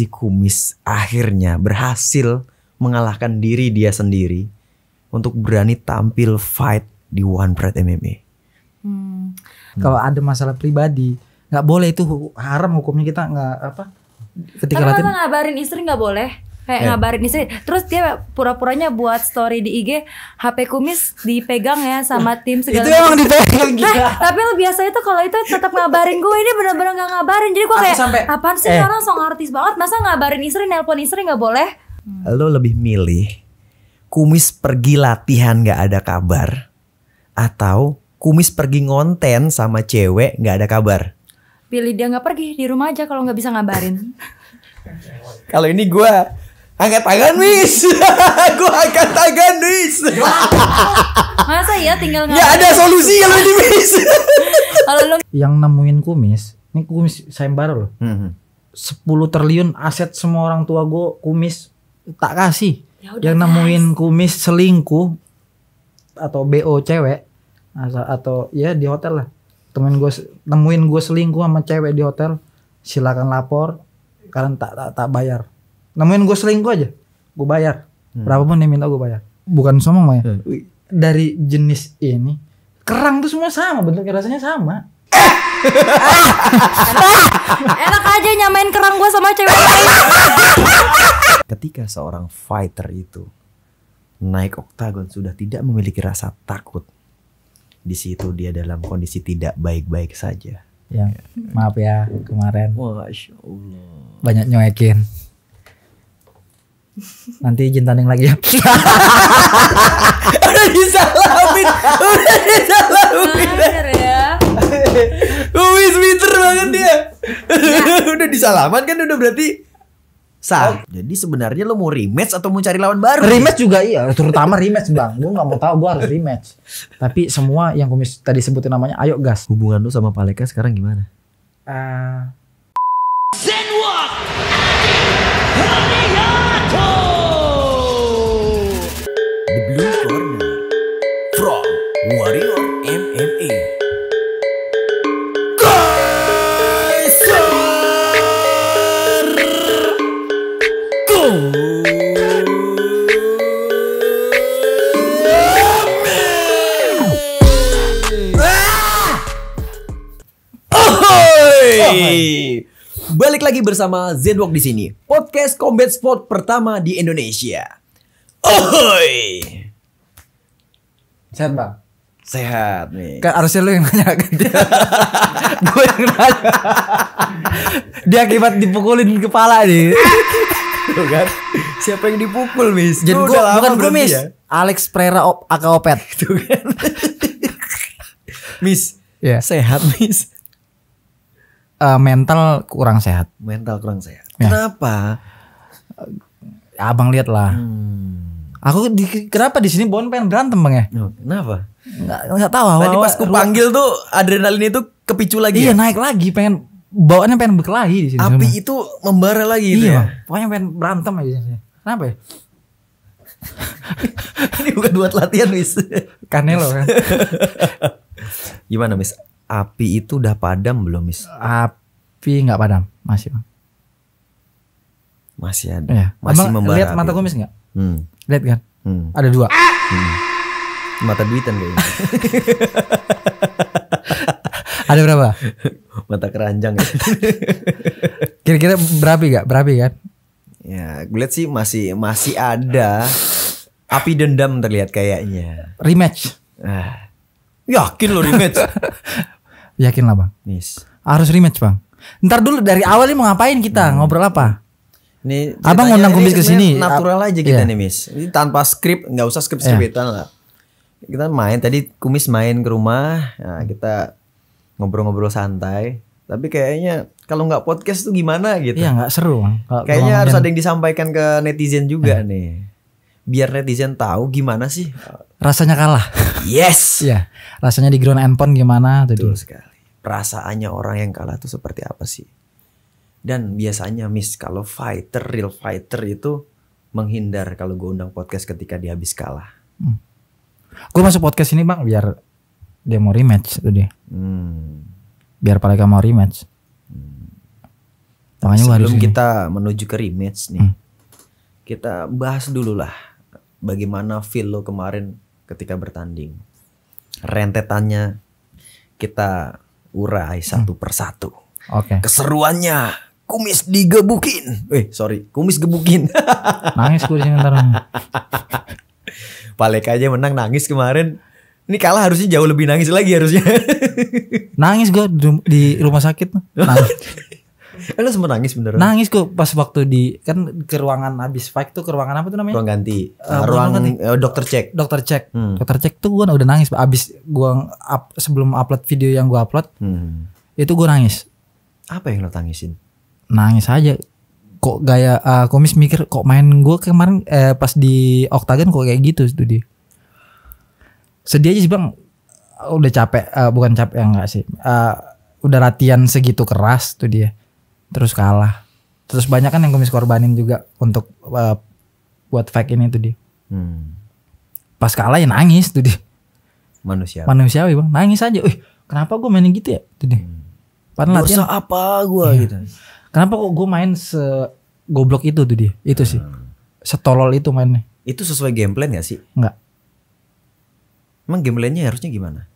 si kumis akhirnya berhasil mengalahkan diri dia sendiri untuk berani tampil fight di One Pride MMA. Hmm. Hmm. Kalau ada masalah pribadi, nggak boleh itu haram hukumnya kita nggak apa. Ketika Tapi latihan, ngabarin istri nggak boleh kayak yeah. ngabarin istri terus dia pura-puranya buat story di IG HP kumis dipegang ya sama tim segala itu emang dipegang gitu nah, tapi lo biasanya tuh kalau itu tetap ngabarin gue ini bener-bener gak ngabarin jadi gue kayak sampai, apaan sih eh. orang song artis banget masa ngabarin istri nelpon istri nggak boleh hmm. lo lebih milih kumis pergi latihan nggak ada kabar atau kumis pergi ngonten sama cewek nggak ada kabar pilih dia nggak pergi di rumah aja kalau nggak bisa ngabarin kalau ini gue angkat tangan wis gue angkat tangan wis masa ya tinggal ya ada solusi kalau ini wis yang nemuin kumis ini kumis sayembara loh mm-hmm. triliun aset semua orang tua gue kumis tak kasih Yaudah, yang nemuin guys. kumis selingkuh atau bo cewek atau ya di hotel lah temen gue nemuin gue selingkuh sama cewek di hotel silakan lapor kalian tak tak, tak bayar nemuin gue selingkuh aja gue bayar hmm. berapapun dia minta gue bayar bukan sombong ya hmm. dari jenis ini kerang tuh semua sama bentuknya rasanya sama eh, Enak aja nyamain kerang gue sama cewek lain. Ketika seorang fighter itu naik oktagon sudah tidak memiliki rasa takut. Di situ dia dalam kondisi tidak baik-baik saja. Ya, maaf ya kemarin. Masya Allah. Banyak nyuekin. Nanti izin tanding lagi ya. udah disalamin, udah disalamin. Bener ya. Wis pinter banget dia. Iya. udah disalaman kan udah berarti sah. Oh. Jadi sebenarnya lo mau rematch atau mau cari lawan baru? Rematch juga iya, terutama rematch bang. Gue nggak mau tahu, gue harus rematch. Tapi semua yang kumis tadi sebutin namanya, ayo gas. Hubungan lo sama Paleka sekarang gimana? Uh... Zenwalk, Adi, Warrior MMA. Kaiser Balik lagi bersama Zenwalk di sini, podcast combat sport pertama di Indonesia. Ohoi. Sehat bang? sehat nih. Kan harusnya lu yang nanya ke dia. gue yang nanya. dia akibat dipukulin kepala nih. Tuh kan. Siapa yang dipukul, Mis? Jadi gue bukan gua, Mis. Ya? Alex Prera op, Opet. Itu kan. miss yeah. sehat, miss Uh, mental kurang sehat. Mental kurang sehat. Yeah. Kenapa? Abang lihatlah. Hmm Aku di, kenapa di sini Bon pengen berantem bang ya? Kenapa? Enggak enggak tahu. Tadi pas aku panggil tuh adrenalin itu kepicu lagi. Iya ya? naik lagi, pengen bawaannya pengen berkelahi di sini. Api itu membara lagi. Iya, ya? pokoknya pengen berantem aja. Kenapa ya? Ini bukan buat latihan, Miss. Kanelo kan. Gimana, Miss? Api itu udah padam belum, Miss? Api nggak padam, masih Masih ada. Ya. Masih membara. Lihat mataku mis nggak? Hmm lihat kan? Hmm. Ada dua. Hmm. Mata duitan kayaknya. Ada berapa? Mata keranjang ya. Kira-kira berapi gak? Berapi kan? Ya, gue lihat sih masih masih ada api dendam terlihat kayaknya. Rematch. Ah. Yakin lo rematch? Yakin lah bang. Yes. Harus rematch bang. Ntar dulu dari awal ini mau ngapain kita hmm. ngobrol apa? Nih, Abang ngundang kumis ke sini. Natural aja kita yeah. nih, mis. Ini tanpa skrip, nggak usah skrip-skripitan iya. yeah. lah. Kita main tadi kumis main ke rumah, nah, kita ngobrol-ngobrol santai. Tapi kayaknya kalau nggak podcast tuh gimana gitu? Iya nggak seru. Bang. Kayaknya harus ada yang disampaikan ke netizen juga eh. nih. Biar netizen tahu gimana sih. Rasanya kalah. Yes. Iya. rasanya di ground handphone gimana? Tuh sekali. Perasaannya orang yang kalah tuh seperti apa sih? Dan biasanya miss kalau fighter, real fighter itu menghindar kalau gue undang podcast ketika dia habis kalah. Hmm. Gue masuk podcast ini bang biar dia mau rematch tuh dia. Hmm. Biar Paleka mau rematch. Hmm. Makanya Sebelum kita menuju ke rematch nih, hmm. kita bahas dulu lah bagaimana feel lo kemarin ketika bertanding. Rentetannya kita urai satu hmm. persatu. Oke. Okay. Keseruannya kumis digebukin. Eh, sorry, kumis gebukin. nangis gue sini ntar. Palek aja menang nangis kemarin. Ini kalah harusnya jauh lebih nangis lagi harusnya. nangis gue di rumah sakit. Nangis. Eh lo sempet nangis beneran? Nangis kok pas waktu di kan ke ruangan habis fight tuh ke ruangan apa tuh namanya? Ruang ganti. Uh, ruang ganti. Eh, dokter cek. Dokter cek. Hmm. Dokter cek tuh gua udah nangis abis gue up, sebelum upload video yang gue upload. Hmm. Itu gue nangis. Apa yang lo tangisin? nangis aja kok gaya uh, komis mikir kok main gue kemarin eh, pas di Octagon kok kayak gitu tuh dia sedih aja sih bang ah, udah capek uh, bukan capek ya enggak sih uh, udah latihan segitu keras tuh dia terus kalah terus banyak kan yang komis korbanin juga untuk uh, buat fake ini tuh dia hmm. pas kalah ya nangis tuh dia manusia manusiawi bang nangis aja Uih, kenapa gue mainin gitu ya tuh dia hmm. latihan, apa gue ya. gitu Kenapa kok gue main se goblok itu tuh dia? Itu sih. Hmm. Setolol itu mainnya. Itu sesuai game plan gak sih? Enggak. Emang game plan-nya harusnya gimana?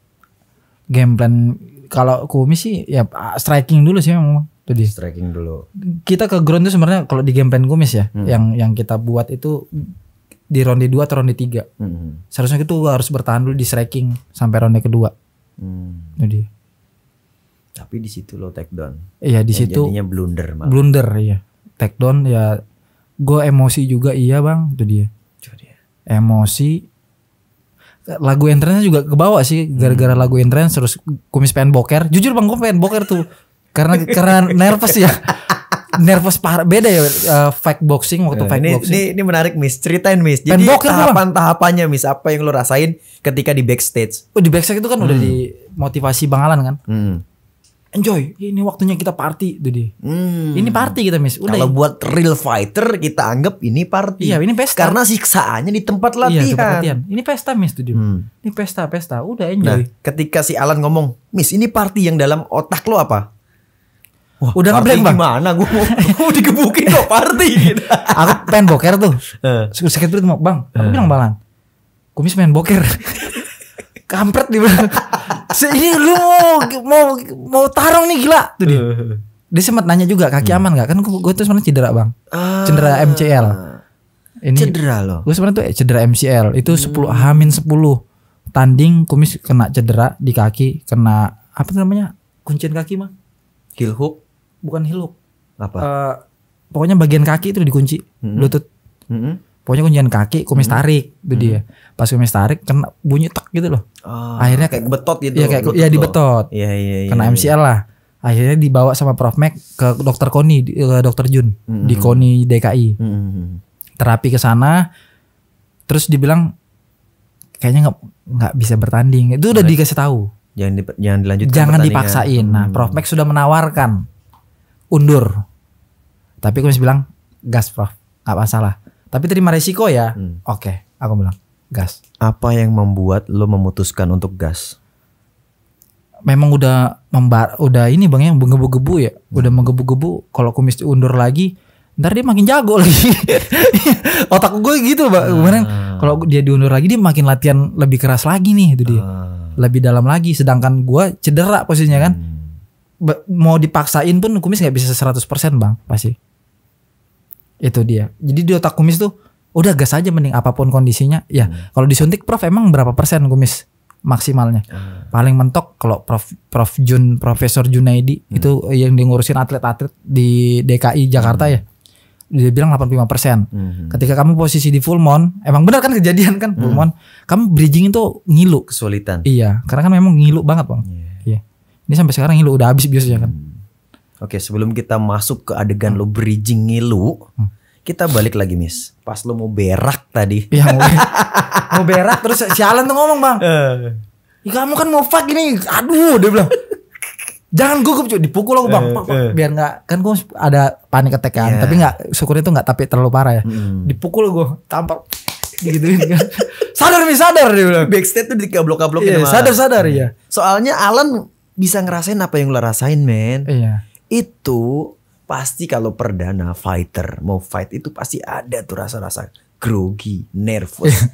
game plan kalau Kumi sih ya ah, striking dulu sih memang tuh dia. Striking dulu. Kita ke ground itu sebenarnya kalau di game gameplan Kumis ya, hmm. yang yang kita buat itu di ronde 2 atau ronde 3. Hmm. Seharusnya itu harus bertahan dulu di striking sampai ronde kedua. Hmm. Itu dia. Tapi di situ lo take down. Iya di situ. Jadinya blunder malah. Blunder ya, Take down ya. Gue emosi juga iya bang itu dia. Emosi. Lagu entrance juga ke bawah sih gara-gara hmm. lagu entrance terus kumis pengen boker. Jujur bang gue pengen boker tuh karena karena nervous ya. nervous parah beda ya uh, eh, fake boxing waktu eh, fake ini, boxing. Ini, ini menarik Miss, ceritain Miss. Jadi tahapan-tahapannya Miss apa yang lo rasain ketika di backstage? Oh, di backstage itu kan hmm. udah di motivasi Bang Alan kan? Hmm enjoy ini waktunya kita party tuh dia hmm. ini party kita miss udah kalau ya. buat real fighter kita anggap ini party iya ini pesta karena siksaannya di tempat iya, latihan, iya, tempat latihan. ini pesta miss tuh dia hmm. ini pesta pesta udah nah, enjoy nah, ketika si Alan ngomong miss ini party yang dalam otak lo apa Wah, udah ngeblank bang gimana gue mau gue kok party gitu. aku pengen boker tuh eh. sakit perut mau bang aku eh. bilang balan kumis main boker kampret di mana ini lu mau mau mau tarung nih gila tuh dia eh. dia sempat nanya juga kaki hmm. aman nggak kan gue tuh sebenarnya cedera bang ah. cedera MCL ini cedera lo gue sebenarnya tuh eh, cedera MCL itu hmm. sepuluh amin hamin sepuluh tanding kumis kena cedera di kaki kena apa namanya kuncian kaki mah heel hook bukan heel hook apa eh, pokoknya bagian kaki itu dikunci hmm. lutut hmm pokoknya kuncian kaki kumis hmm. tarik itu dia hmm. pas kumis tarik kena bunyi tek gitu loh oh, akhirnya kayak betot gitu ya kayak betot. ya dibetot ya, ya, ya, kena ya, MCL lah akhirnya dibawa sama Prof Mac ke dokter Koni ke eh, dokter Jun hmm. di Koni DKI hmm, hmm, hmm. terapi ke sana terus dibilang kayaknya nggak nggak bisa bertanding itu udah Mereka. dikasih tahu jangan di, jangan dilanjutkan jangan dipaksain nah Prof Mac sudah menawarkan undur tapi kumis bilang gas Prof nggak masalah tapi terima resiko ya. Hmm. Oke, okay, aku bilang gas. Apa yang membuat lo memutuskan untuk gas? Memang udah membar, udah ini bang yang menggebu-gebu ya, hmm. udah menggebu-gebu. Kalau mesti undur lagi, ntar dia makin jago lagi. Otak gue gitu bang. Kemarin ah. kalau dia diundur lagi dia makin latihan lebih keras lagi nih itu dia, hmm. lebih dalam lagi. Sedangkan gue cedera posisinya kan. Hmm. Mau dipaksain pun kumis gak bisa 100% bang pasti itu dia jadi di otak kumis tuh udah gas aja mending apapun kondisinya ya hmm. kalau disuntik prof emang berapa persen kumis maksimalnya hmm. paling mentok kalau prof prof Jun Profesor Junaidi hmm. itu yang ngurusin atlet-atlet di DKI Jakarta hmm. ya dia bilang 85 persen. Mm -hmm. Ketika kamu posisi di full moon, emang benar kan kejadian kan full mm. moon, kamu bridging itu ngilu. Kesulitan. Iya, karena kan memang ngilu banget bang. Yeah. Iya. Ini sampai sekarang ngilu udah habis biasanya kan. Mm. Oke, sebelum kita masuk ke adegan hmm. lo bridging ngilu, hmm. kita balik lagi, Miss. Pas lo mau berak tadi. Ya, mau, berak. mau berak terus sialan tuh ngomong, Bang. Uh. kamu kan mau fuck ini. Aduh, dia bilang. Jangan gugup cuy, dipukul aku bang, uh, uh. biar nggak kan gue ada panik attack kan, yeah. tapi nggak syukurnya itu nggak tapi terlalu parah ya. Hmm. Dipukul gue, tampak gitu kan. sadar mi sadar dia bilang. Backstage tuh tiga blok-blokin iya, yeah, gitu, Sadar sadar ya. Soalnya Alan bisa ngerasain apa yang lo rasain men. Iya. Yeah itu pasti kalau perdana fighter mau fight itu pasti ada tuh rasa-rasa grogi, nervous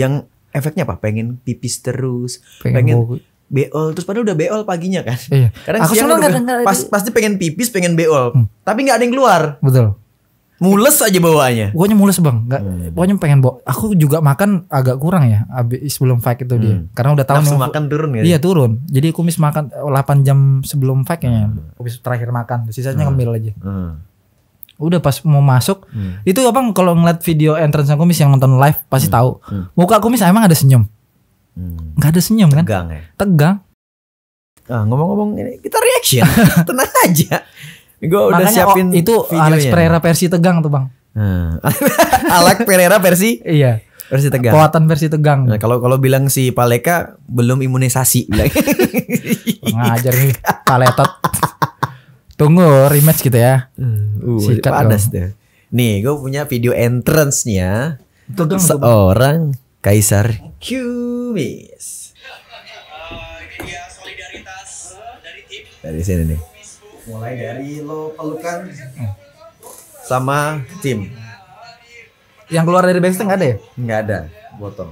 yang efeknya apa? Pengen pipis terus, pengen, pengen beol terus padahal udah beol paginya kan. Iya. Karena Aku siang udah, gak, pas, pasti pengen pipis, pengen beol, hmm. tapi nggak ada yang keluar. Betul. Mules aja bawaannya. Pokoknya mules bang. Gak, hmm. Pokoknya pengen bawa. Aku juga makan agak kurang ya. Abis sebelum fight itu hmm. dia. Karena udah tahu. Nafsu makan turun ya? Iya turun. Jadi kumis makan 8 eh, jam sebelum fight nya, Hmm. terakhir makan. Sisanya hmm. ngemil aja. Hmm. Udah pas mau masuk. Hmm. Itu abang kalau ngeliat video entrance mis yang nonton live pasti hmm. tahu. Hmm. Muka mis emang ada senyum. Hmm. Gak ada senyum Tegang, kan? Tegang ya? Tegang. Ah, ngomong-ngomong ini kita reaction. Tenang aja. Gue udah oh, siapin oh, itu videonya. Alex Pereira versi tegang tuh bang. Hmm. Alex Pereira versi iya versi tegang. Kekuatan versi tegang. Nah, kalau kalau bilang si Paleka belum imunisasi Ngajar nih Paletot. Tunggu rematch gitu ya. Hmm. Uh, Sikat panas dong. deh. Nih, gue punya video entrance-nya. Tegang, seorang Kaisar Cubis Uh, solidaritas dari tim. Dari sini nih mulai dari lo pelukan hmm. sama tim yang keluar dari backstreet nggak ada ya nggak ada botol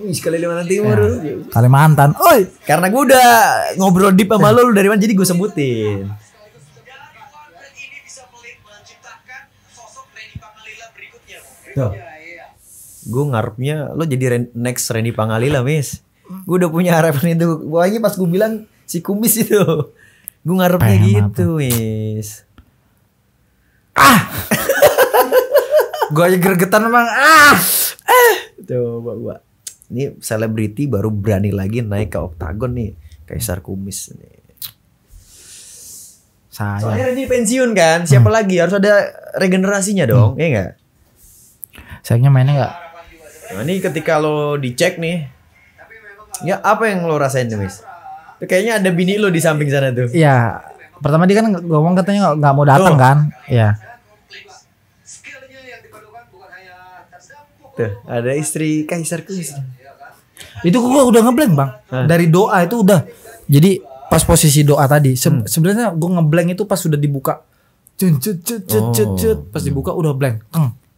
Wih, Kalimantan Timur. Ya. Kalimantan. Oi, karena gue udah ngobrol di sama dari mana jadi gue sebutin. Tuh. Gue ngarepnya lo jadi next Randy Pangalila, Miss. Gue udah punya harapan itu. ini pas gue bilang si kumis itu gue ngarepnya Pem, gitu apa? wis ah gue aja gergetan emang ah eh coba gua ini selebriti baru berani lagi naik ke oktagon nih kaisar kumis nih saya soalnya ini pensiun kan siapa hmm. lagi harus ada regenerasinya dong hmm. ya enggak sayangnya mainnya enggak nah, ini ketika lo dicek nih ya apa yang lo rasain nih mis Kayaknya ada bini lo di samping sana tuh. Iya. Pertama dia kan ngomong katanya nggak mau datang kan? Iya. Tuh, ada istri Kaisar Kuis. Itu gua udah ngeblank, Bang. Hah? Dari doa itu udah. Jadi pas posisi doa tadi se hmm. sebenarnya gua ngeblank itu pas sudah dibuka. Cut cut cut cut cut oh. pas dibuka udah blank.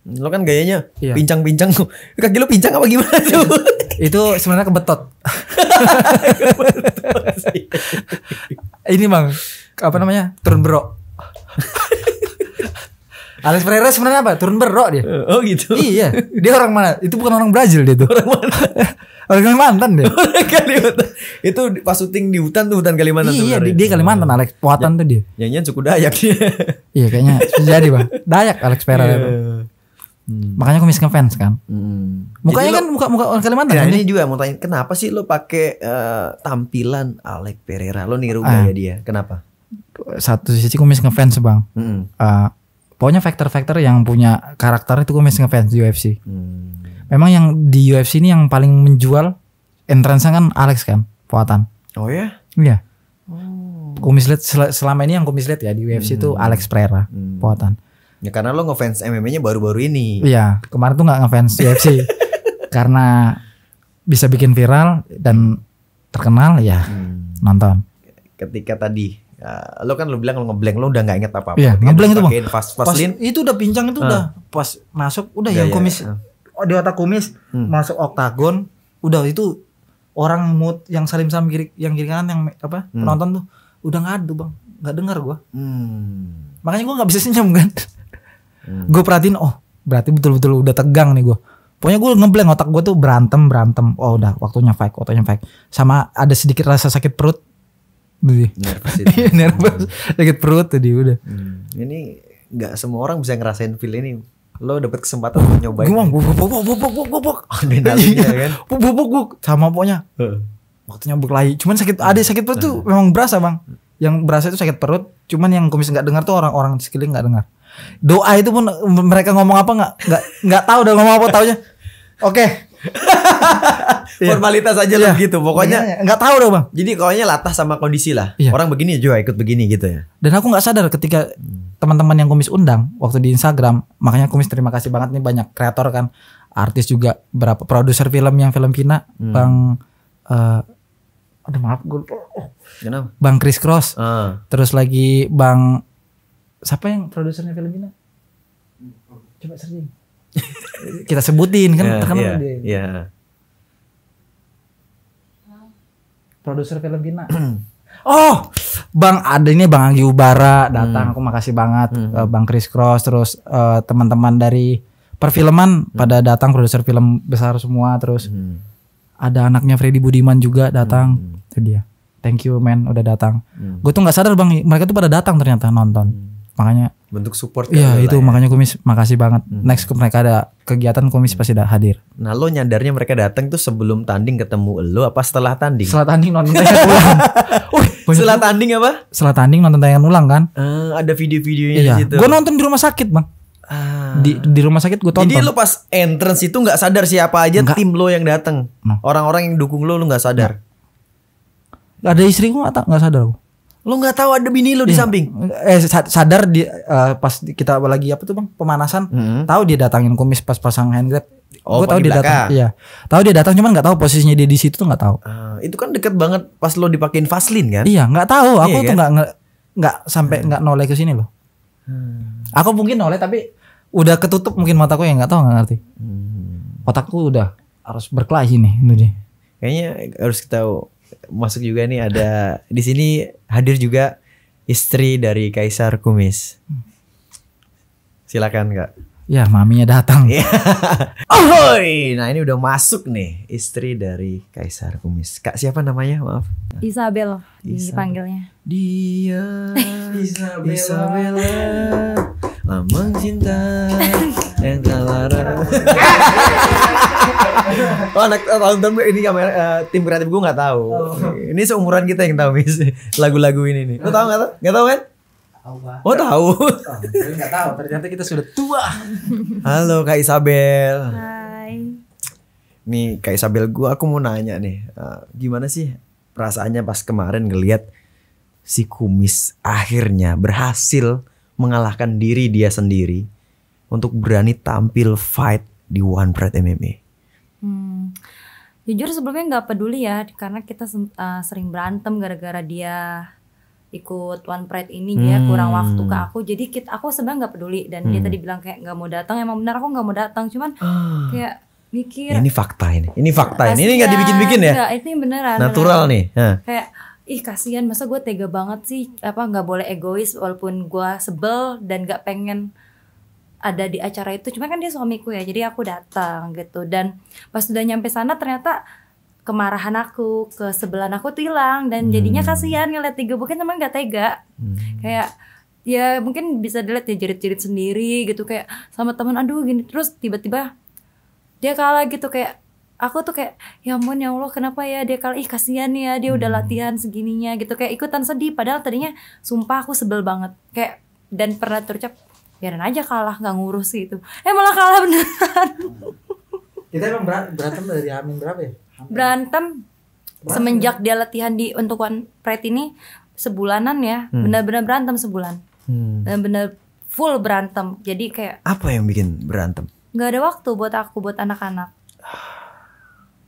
Lo kan gayanya iya. pincang-pincang. Kaki lo pincang apa gimana tuh? itu sebenarnya kebetot. Ini bang, apa namanya? Turun bro. Alex Pereira sebenarnya apa? Turun bro dia. Oh gitu. Iya. Dia orang mana? Itu bukan orang Brazil dia tuh. Orang mana? orang Kalimantan dia. Orang Kalimantan. Itu pas syuting di hutan tuh hutan Kalimantan. Iya, dia, Kalimantan Alex. Puatan ya. tuh dia. Nyanyian cukup Dayak dia. iya kayaknya jadi bang. Dayak Alex Pereira. Yeah. Hmm. Makanya aku miskin fans kan. Hmm. Mukanya Jadi kan muka-muka orang Kalimantan. Ya, kan ini ya? juga mau tanya, kenapa sih lo pakai uh, tampilan Alex Pereira? Lo niru gaya ah. Ya dia. Kenapa? Satu sisi aku miskin fans bang. Hmm. Uh, pokoknya faktor-faktor yang punya karakter itu aku miskin fans di UFC. Hmm. Memang yang di UFC ini yang paling menjual entrance kan Alex kan, Poatan. Oh ya? Iya. Oh. Kumis lihat selama ini yang kumis lihat ya di UFC itu hmm. Alex Pereira, hmm. Ya karena lo ngefans MMA-nya baru-baru ini. Iya, kemarin tuh nggak ngefans UFC karena bisa bikin viral dan terkenal ya hmm. nonton. Ketika tadi uh, lo kan lo bilang lo ngeblank lo udah nggak inget apa apa. Iya, Ketika ngeblank itu bang. Pas, pas, pas itu udah pincang itu uh. udah pas masuk udah iya, yang iya, kumis iya. Oh, di otak kumis hmm. masuk oktagon udah itu orang mood yang salim salim kiri yang kiri kanan yang apa hmm. penonton tuh udah ngadu bang nggak dengar gua. Hmm. Makanya gua nggak bisa senyum kan. Hmm. Gue perhatiin oh berarti betul-betul udah tegang nih gue. Pokoknya gue ngebleng otak gue tuh berantem berantem. Oh udah waktunya fake waktunya fake Sama ada sedikit rasa sakit perut. Nervous iya, nervous, sakit perut tadi udah. Hmm. Ini nggak semua orang bisa ngerasain feel ini lo dapet kesempatan untuk nyobain. Gue bubuk bubuk bubuk bubuk bubuk. Adrenalinnya kan. Bubuk bubuk sama pokoknya. Waktunya berkelahi. Cuman sakit ada sakit perut tuh memang berasa bang. Yang berasa itu sakit perut. Cuman yang komis nggak dengar tuh orang-orang sekeliling nggak dengar doa itu pun mereka ngomong apa nggak nggak nggak tahu udah ngomong apa taunya oke okay. formalitas aja lah iya. gitu pokoknya iya, iya. nggak tahu dong bang jadi pokoknya latah sama kondisi lah iya. orang begini juga ikut begini gitu ya dan aku nggak sadar ketika teman-teman yang kumis undang waktu di Instagram makanya kumis terima kasih banget nih banyak kreator kan artis juga berapa produser film yang film Vina hmm. bang uh, eh, ada maaf gue Kenapa? bang Chris Cross uh. terus lagi bang siapa yang produsernya film ini? Coba searching. Kita sebutin kan yeah, terkenal yeah, dia. Yeah. Produser film Gina. oh, Bang ada ini Bang Anggi Ubara hmm. datang. Hmm. Aku makasih banget hmm. Eh, Bang Chris Cross terus uh, teman-teman dari perfilman hmm. pada datang produser film besar semua terus hmm. ada anaknya Freddy Budiman juga datang. Hmm. Itu dia. Thank you man udah datang. Hmm. Gue tuh nggak sadar Bang mereka tuh pada datang ternyata nonton. Hmm makanya bentuk support iya itu ya. makanya kumis makasih banget hmm. next ke mereka ada kegiatan kumis pasti udah hadir nah lo nyadarnya mereka datang tuh sebelum tanding ketemu lo apa setelah tanding setelah tanding nonton tayangan ulang setelah tanding apa setelah tanding nonton tayangan ulang kan uh, ada video-videonya iya. gitu gue nonton di rumah sakit bang ah. di di rumah sakit gue tonton. Jadi lu pas entrance itu nggak sadar siapa aja Enggak. tim lo yang datang. Nah. Orang-orang yang dukung lo lu nggak sadar. Gak ada istri gue nggak sadar Gua lo nggak tahu ada bini lo di iya. samping. Eh sadar di uh, pas kita lagi apa tuh Bang, pemanasan, mm tahu dia datangin kumis pas pasang hand grab. Oh, gue tahu dia datang. Iya. Tahu dia datang cuman nggak tahu posisinya dia di situ tuh nggak tahu. Uh, itu kan deket banget pas lo dipakein vaselin kan? Iya, nggak tahu. Aku iya, tuh nggak kan? nggak sampai hmm. nggak hmm. noleh ke sini lo Hmm. Aku mungkin noleh tapi udah ketutup mungkin mataku yang nggak tahu nggak ngerti. Hmm. Otakku udah harus berkelahi nih ini Kayaknya harus kita masuk juga nih ada di sini hadir juga istri dari Kaisar Kumis. Silakan kak. Ya maminya datang. Ohoi, iya. nah ini udah masuk nih istri dari Kaisar Kumis. Kak siapa namanya? Maaf. Isabel, Isabel. dipanggilnya. Dia Isabella, Isabella lama cinta yang tak larang. oh anak tahun tahun ini kamera uh, tim kreatif gue nggak tahu. Oh. Ini seumuran kita yang tahu mis lagu-lagu ini nih. Lo tau nggak tau? Nggak tau kan? Tahu Oh tahu. Nggak tahu. Ternyata kita sudah tua. Halo Kak Isabel. Hai. Nih Kak Isabel gue, aku mau nanya nih, uh, gimana sih perasaannya pas kemarin ngelihat si Kumis akhirnya berhasil mengalahkan diri dia sendiri untuk berani tampil fight di One Pride MMA? Hmm. Jujur sebelumnya nggak peduli ya karena kita uh, sering berantem gara-gara dia ikut One Pride ini dia hmm. kurang waktu ke aku jadi kita aku sebenarnya nggak peduli dan hmm. dia tadi bilang kayak nggak mau datang emang benar aku nggak mau datang cuman ah. kayak mikir ini fakta ini ini fakta ini ini nggak dibikin-bikin ya enggak, ini beneran natural beneran. nih huh. kayak ih kasihan masa gue tega banget sih apa nggak boleh egois walaupun gue sebel dan nggak pengen ada di acara itu cuma kan dia suamiku ya jadi aku datang gitu dan pas udah nyampe sana ternyata kemarahan aku ke sebelah aku tuh hilang dan jadinya hmm. kasihan ngeliat tiga bukan emang nggak tega hmm. kayak ya mungkin bisa dilihat ya jerit-jerit sendiri gitu kayak sama teman aduh gini terus tiba-tiba dia kalah gitu kayak aku tuh kayak ya ampun ya Allah kenapa ya dia kalah ih kasihan ya dia udah hmm. latihan segininya gitu kayak ikutan sedih padahal tadinya sumpah aku sebel banget kayak dan pernah terucap biarin aja kalah nggak ngurus gitu eh malah kalah beneran kita emang berantem dari amin berapa ya berantem semenjak dia latihan di untuk one pret ini sebulanan ya hmm. benar-benar berantem sebulan hmm. benar-benar full berantem jadi kayak apa yang bikin berantem nggak ada waktu buat aku buat anak-anak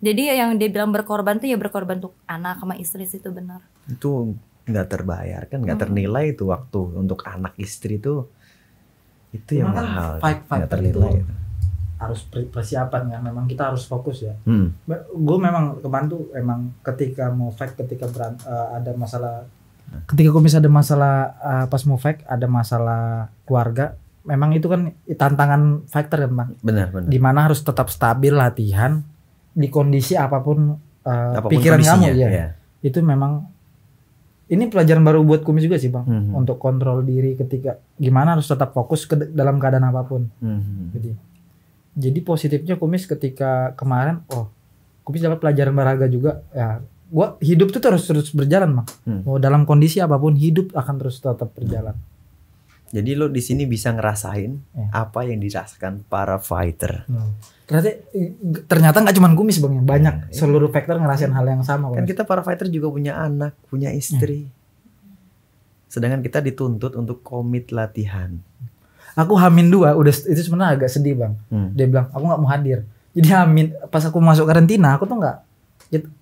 jadi yang dia bilang berkorban tuh ya berkorban untuk anak sama istri sih itu benar itu nggak terbayar kan nggak hmm. ternilai itu waktu untuk anak istri tuh itu Cuma yang kan fight fight itu harus persiapan ya memang kita harus fokus ya hmm. gue memang kemarin tuh emang ketika mau fight ketika berant, uh, eh, ada masalah ketika gue misalnya ada masalah uh, pas mau fight ada masalah keluarga memang itu kan tantangan fighter kan ya, bang benar benar dimana harus tetap stabil latihan di kondisi apapun, uh, apapun pikiran kamu ya, ya itu memang ini pelajaran baru buat kumis juga sih bang mm -hmm. untuk kontrol diri ketika gimana harus tetap fokus ke dalam keadaan apapun mm -hmm. jadi jadi positifnya kumis ketika kemarin oh kumis dapat pelajaran berharga juga ya gua hidup tuh terus terus berjalan bang mm. mau dalam kondisi apapun hidup akan terus tetap berjalan mm jadi lo di sini bisa ngerasain iya. apa yang dirasakan para fighter. Hmm. Ternyata eh, ternyata nggak cuma kumis bang, ya. banyak hmm. seluruh fighter ngerasain hmm. hal yang sama. Kan kita para fighter juga punya anak, punya iya. istri. Hmm. Sedangkan kita dituntut untuk komit latihan. Aku hamin dua, udah itu sebenarnya agak sedih bang. Hmm. Dia bilang aku nggak mau hadir. Jadi hamin pas aku masuk karantina, aku tuh nggak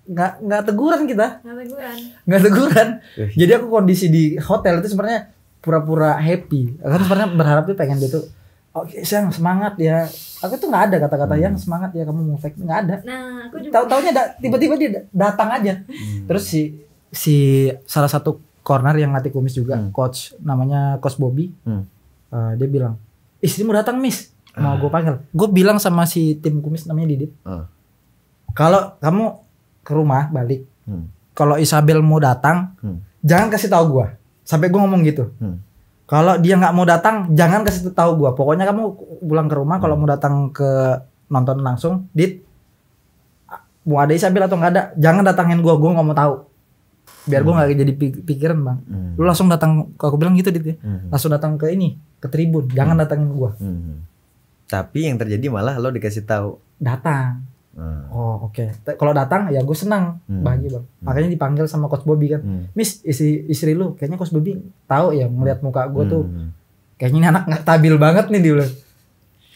nggak nggak teguran kita nggak teguran nggak teguran jadi aku kondisi di hotel itu sebenarnya pura-pura happy aku tuh sebenarnya berharap tuh pengen dia tuh oke oh, okay, sayang semangat ya aku tuh nggak ada kata-kata yang semangat ya kamu mau fake nggak ada nah aku juga tahu tiba-tiba dia datang aja hmm. terus si si salah satu corner yang ngelatih kumis juga hmm. coach namanya coach Bobby hmm. uh, dia bilang mau datang miss mau uh. Ah. gue panggil gue bilang sama si tim kumis namanya Didit uh. kalau kamu ke rumah balik hmm. kalau Isabel mau datang hmm. jangan kasih tahu gue sampai gue ngomong gitu hmm. kalau dia nggak mau datang jangan kasih tahu gue pokoknya kamu pulang ke rumah kalau hmm. mau datang ke nonton langsung dit mau ada Isabel atau nggak ada jangan datangin gue gue nggak mau tahu biar hmm. gue nggak jadi pikiran bang hmm. lu langsung datang aku bilang gitu dit ya hmm. langsung datang ke ini ke tribun jangan hmm. datangin gue hmm. tapi yang terjadi malah lo dikasih tahu datang Hmm. Oh oke. Okay. Kalau datang ya gue senang hmm. bahagia bang. Hmm. Makanya dipanggil sama Coach Bobby kan. Hmm. Miss istri istri lu kayaknya Coach Bobby tahu ya melihat muka gue tuh hmm. kayaknya ini anak nggak stabil banget nih dia.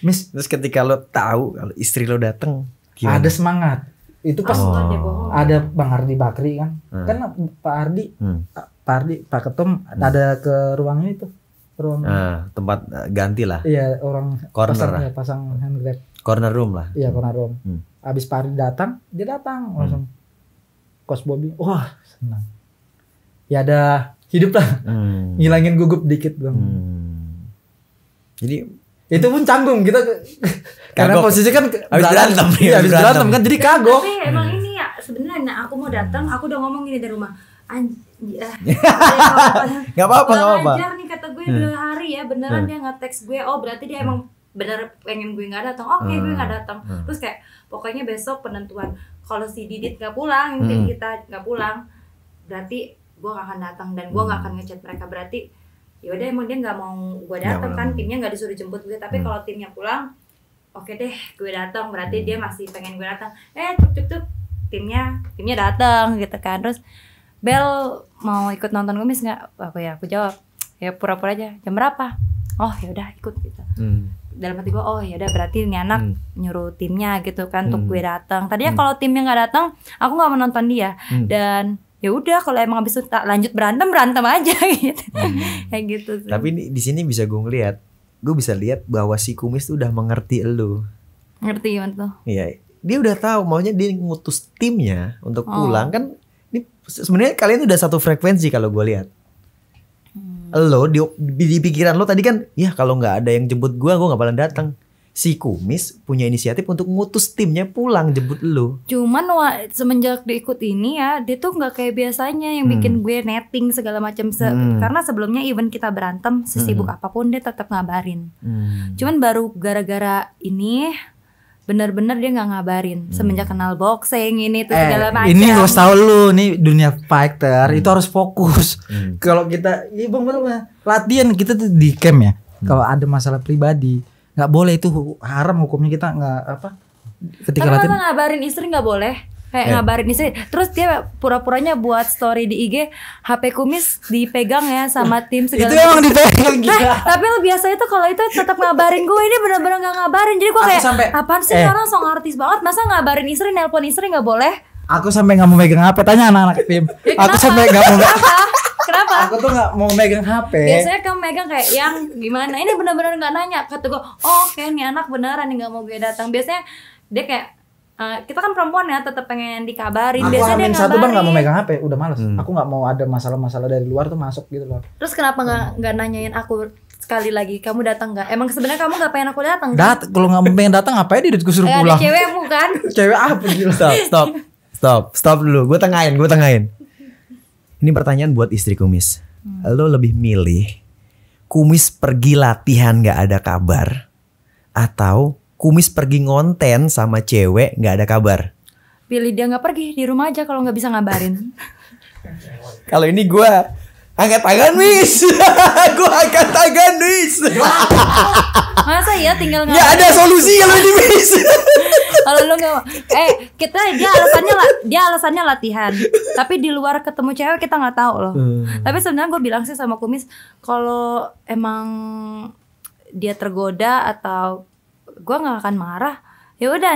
Miss. Terus ketika lo tahu kalau istri lo datang, ada semangat. Itu pas oh. Ya, ada Bang Ardi Bakri kan. Hmm. Kan Pak Ardi, hmm. Pak Ardi, Pak Ketum hmm. ada ke ruangnya itu ruang uh, tempat eh, ganti lah. Iya orang Corner pasang, lah. Iya, pasang hand grab. Corner room lah. Iya corner room. Hmm habis Pari datang dia datang hmm. langsung hmm. Bobby wah senang ya ada hidup lah hmm. ngilangin gugup dikit bang hmm. jadi itu pun canggung kita karena posisi kan habis berantem ya habis iya, berantem kan jadi kagok tapi emang ini ya sebenarnya nah, aku mau datang aku udah ngomong gini dari rumah anjir ya. nggak apa-apa nggak apa-apa nih kata gue dua hmm. hari ya beneran dia nge-text gue oh berarti dia hmm. emang bener pengen gue nggak datang oke okay, hmm. gue nggak hmm. datang hmm. terus kayak pokoknya besok penentuan kalau si Didit nggak pulang hmm. tim kita nggak pulang berarti gue gak akan datang dan gue nggak hmm. akan ngechat mereka berarti ya udah emang dia nggak mau gue datang kan timnya nggak disuruh jemput gue tapi hmm. kalau timnya pulang oke okay deh gue datang berarti hmm. dia masih pengen gue datang eh tutup tutup timnya timnya datang gitu kan terus Bel mau ikut nonton gue nggak aku ya aku jawab ya pura-pura aja jam berapa oh ya udah ikut gitu hmm dalam hati gue oh ya udah berarti ini anak hmm. nyuruh timnya gitu kan hmm. untuk gue datang tadinya hmm. kalau timnya nggak datang aku nggak menonton dia hmm. dan ya udah kalau emang habis itu lanjut berantem berantem aja gitu hmm. kayak gitu sih. tapi ini, di sini bisa gue ngeliat gue bisa lihat bahwa si kumis tuh udah mengerti lu ngerti gimana tuh iya dia udah tahu maunya dia ngutus timnya untuk oh. pulang kan ini sebenarnya kalian udah satu frekuensi kalau gue lihat lo di, di pikiran lo tadi kan ya kalau nggak ada yang jemput gue gue nggak bakalan datang si kumis punya inisiatif untuk ngutus timnya pulang jemput lo cuman wa semenjak diikut ini ya dia tuh nggak kayak biasanya yang bikin hmm. gue netting segala macam se hmm. karena sebelumnya even kita berantem sesibuk hmm. apapun dia tetap ngabarin hmm. cuman baru gara-gara ini benar-benar dia nggak ngabarin hmm. semenjak kenal boxing ini tuh eh, segala macam. Ini harus tahu lu ini dunia fighter hmm. itu harus fokus. Hmm. Kalau kita ya bang, bang, bang latihan kita tuh di camp ya. Hmm. Kalau ada masalah pribadi nggak boleh itu haram hukumnya kita nggak apa ketika Tapi latihan. ngabarin istri nggak boleh? kayak eh. ngabarin istri terus dia pura-puranya buat story di IG HP kumis dipegang ya sama tim segala itu emang dipegang gitu. nah, tapi lu biasanya tuh kalau itu tetap ngabarin gue ini bener-bener gak ngabarin jadi gue kayak sampe, apaan sih eh. orang song artis banget masa ngabarin istri nelpon istri nggak boleh aku sampai nggak mau megang HP tanya anak-anak tim ya, aku sampai nggak mau megang? Kenapa? Aku tuh nggak mau megang HP. Biasanya kamu megang kayak yang gimana? Ini benar-benar gak nanya. Kata gue, oh, oke okay, nih anak beneran nih gak mau gue datang. Biasanya dia kayak Uh, kita kan perempuan ya tetap pengen dikabarin aku biasanya dia satu bang nggak mau megang hp udah males hmm. aku nggak mau ada masalah-masalah dari luar tuh masuk gitu loh terus kenapa nggak hmm. nggak nanyain aku sekali lagi kamu datang nggak emang sebenarnya kamu nggak pengen aku datang kan? Dat kalau nggak pengen datang apa ya diriku suruh eh, pulang pulang cewekmu kan cewek apa gila stop stop stop stop dulu gue tengahin gue tengahin ini pertanyaan buat istri kumis hmm. lo lebih milih kumis pergi latihan nggak ada kabar atau kumis pergi ngonten sama cewek nggak ada kabar pilih dia nggak pergi di rumah aja kalau nggak bisa ngabarin kalau ini gue angkat tangan wis gue angkat tangan wis masa ya tinggal nggak ya ada solusi kalau ini wis kalau lu nggak eh kita dia alasannya dia alasannya latihan tapi di luar ketemu cewek kita nggak tahu loh hmm. tapi sebenarnya gue bilang sih sama kumis kalau emang dia tergoda atau gue gak akan marah ya udah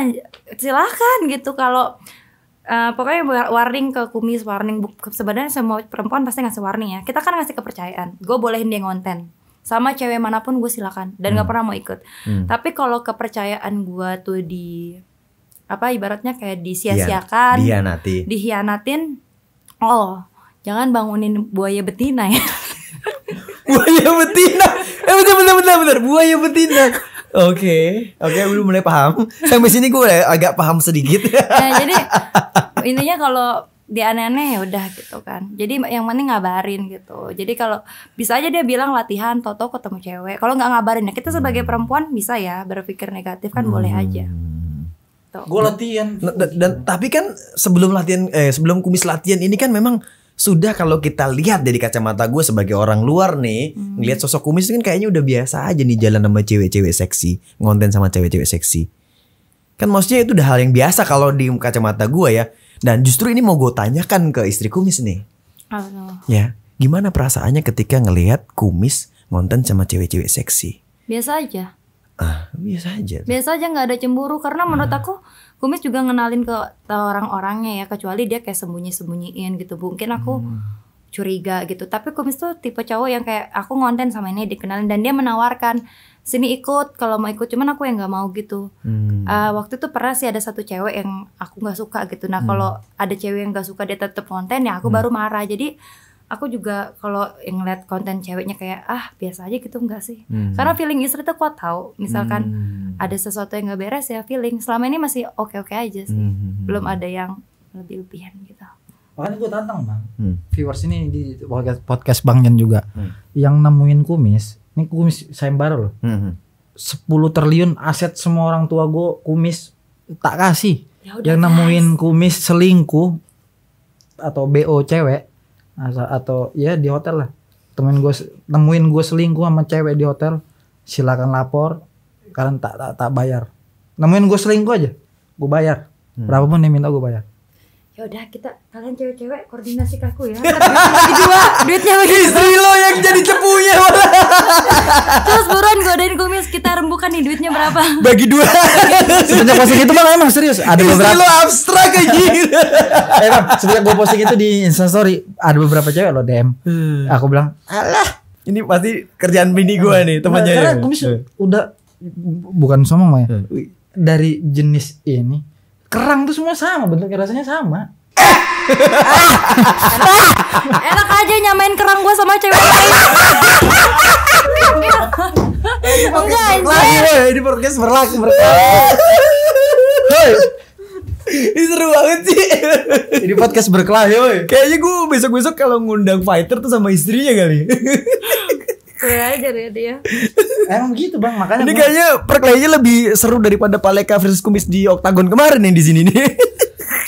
silahkan gitu kalau Uh, pokoknya warning ke kumis warning sebenarnya semua perempuan pasti ngasih warning ya kita kan ngasih kepercayaan gue bolehin dia ngonten sama cewek manapun gue silakan dan nggak hmm. pernah mau ikut hmm. tapi kalau kepercayaan gue tuh di apa ibaratnya kayak disia-siakan dihianati dihianatin oh jangan bangunin buaya betina ya buaya betina eh bener bener bener, bentar buaya betina Oke, oke, okay, belum mulai paham. Sampai sini gue agak paham sedikit. nah, jadi intinya kalau dia aneh-aneh ya udah gitu kan. Jadi yang penting ngabarin gitu. Jadi kalau bisa aja dia bilang latihan, toto ketemu cewek. Kalau nggak ngabarin ya kita hmm. sebagai perempuan bisa ya berpikir negatif kan hmm. boleh aja. Gue latihan. Nah, dan, dan tapi kan sebelum latihan, eh sebelum kumis latihan ini kan memang sudah kalau kita lihat dari kacamata gue sebagai orang luar nih hmm. ngelihat sosok kumis kan kayaknya udah biasa aja nih jalan sama cewek-cewek seksi ngonten sama cewek-cewek seksi kan maksudnya itu udah hal yang biasa kalau di kacamata gue ya dan justru ini mau gue tanyakan ke istri kumis nih oh, ya gimana perasaannya ketika ngelihat kumis ngonten sama cewek-cewek seksi biasa aja ah biasa aja tuh. biasa aja nggak ada cemburu karena menurut ah. aku kumis juga ngenalin ke orang-orangnya ya kecuali dia kayak sembunyi-sembunyiin gitu mungkin aku hmm curiga gitu tapi kumis tuh tipe cowok yang kayak aku ngonten sama ini dikenalin dan dia menawarkan sini ikut kalau mau ikut cuman aku yang nggak mau gitu hmm. uh, waktu itu pernah sih ada satu cewek yang aku nggak suka gitu nah hmm. kalau ada cewek yang nggak suka dia tetap konten ya aku hmm. baru marah jadi aku juga kalau ngeliat konten ceweknya kayak ah biasa aja gitu enggak sih hmm. karena feeling istri tuh kuat tahu misalkan hmm. ada sesuatu yang nggak beres ya feeling selama ini masih oke oke aja sih hmm, hmm, hmm. belum ada yang lebih lebihan gitu makanya gue tantang bang hmm. viewers ini di podcast, podcast bang Jan juga hmm. yang nemuin kumis ini kumis saya baru loh hmm. 10 hmm. triliun aset semua orang tua gue kumis tak kasih Yaudah, yang nemuin guys. kumis selingkuh atau bo cewek atau, atau ya di hotel lah temen gue nemuin gue selingkuh sama cewek di hotel silakan lapor kalian tak tak, tak bayar nemuin gue selingkuh aja gue bayar hmm. berapapun dia minta gue bayar ya udah kita kalian cewek-cewek koordinasi kaku aku ya dua duitnya lagi istri lo yang jadi cepunya terus buruan godain kumis kita rembukan nih duitnya berapa bagi dua sebenarnya posting itu bang emang serius ada istri beberapa lo abstrak kayak gini eh bang sebenarnya gue posting itu di instastory ada beberapa cewek lo dm hmm. aku bilang alah ini pasti kerjaan bini gue nih nah, temannya karena ya. kumis hmm. udah bukan somong ya dari jenis ini kerang tuh semua sama bentuknya rasanya sama enak, eh, enak aja nyamain kerang gue sama cewek lain enggak anjir ini podcast berlaku berlaku ini seru banget sih. Ini podcast berkelahi, woi. Kayaknya gue besok-besok kalau ngundang fighter tuh sama istrinya kali. Kurang ya dia. Emang gitu bang, makanya. Ini kayaknya perkelahiannya lebih seru daripada Paleka versus Kumis di Oktagon kemarin yang di sini nih.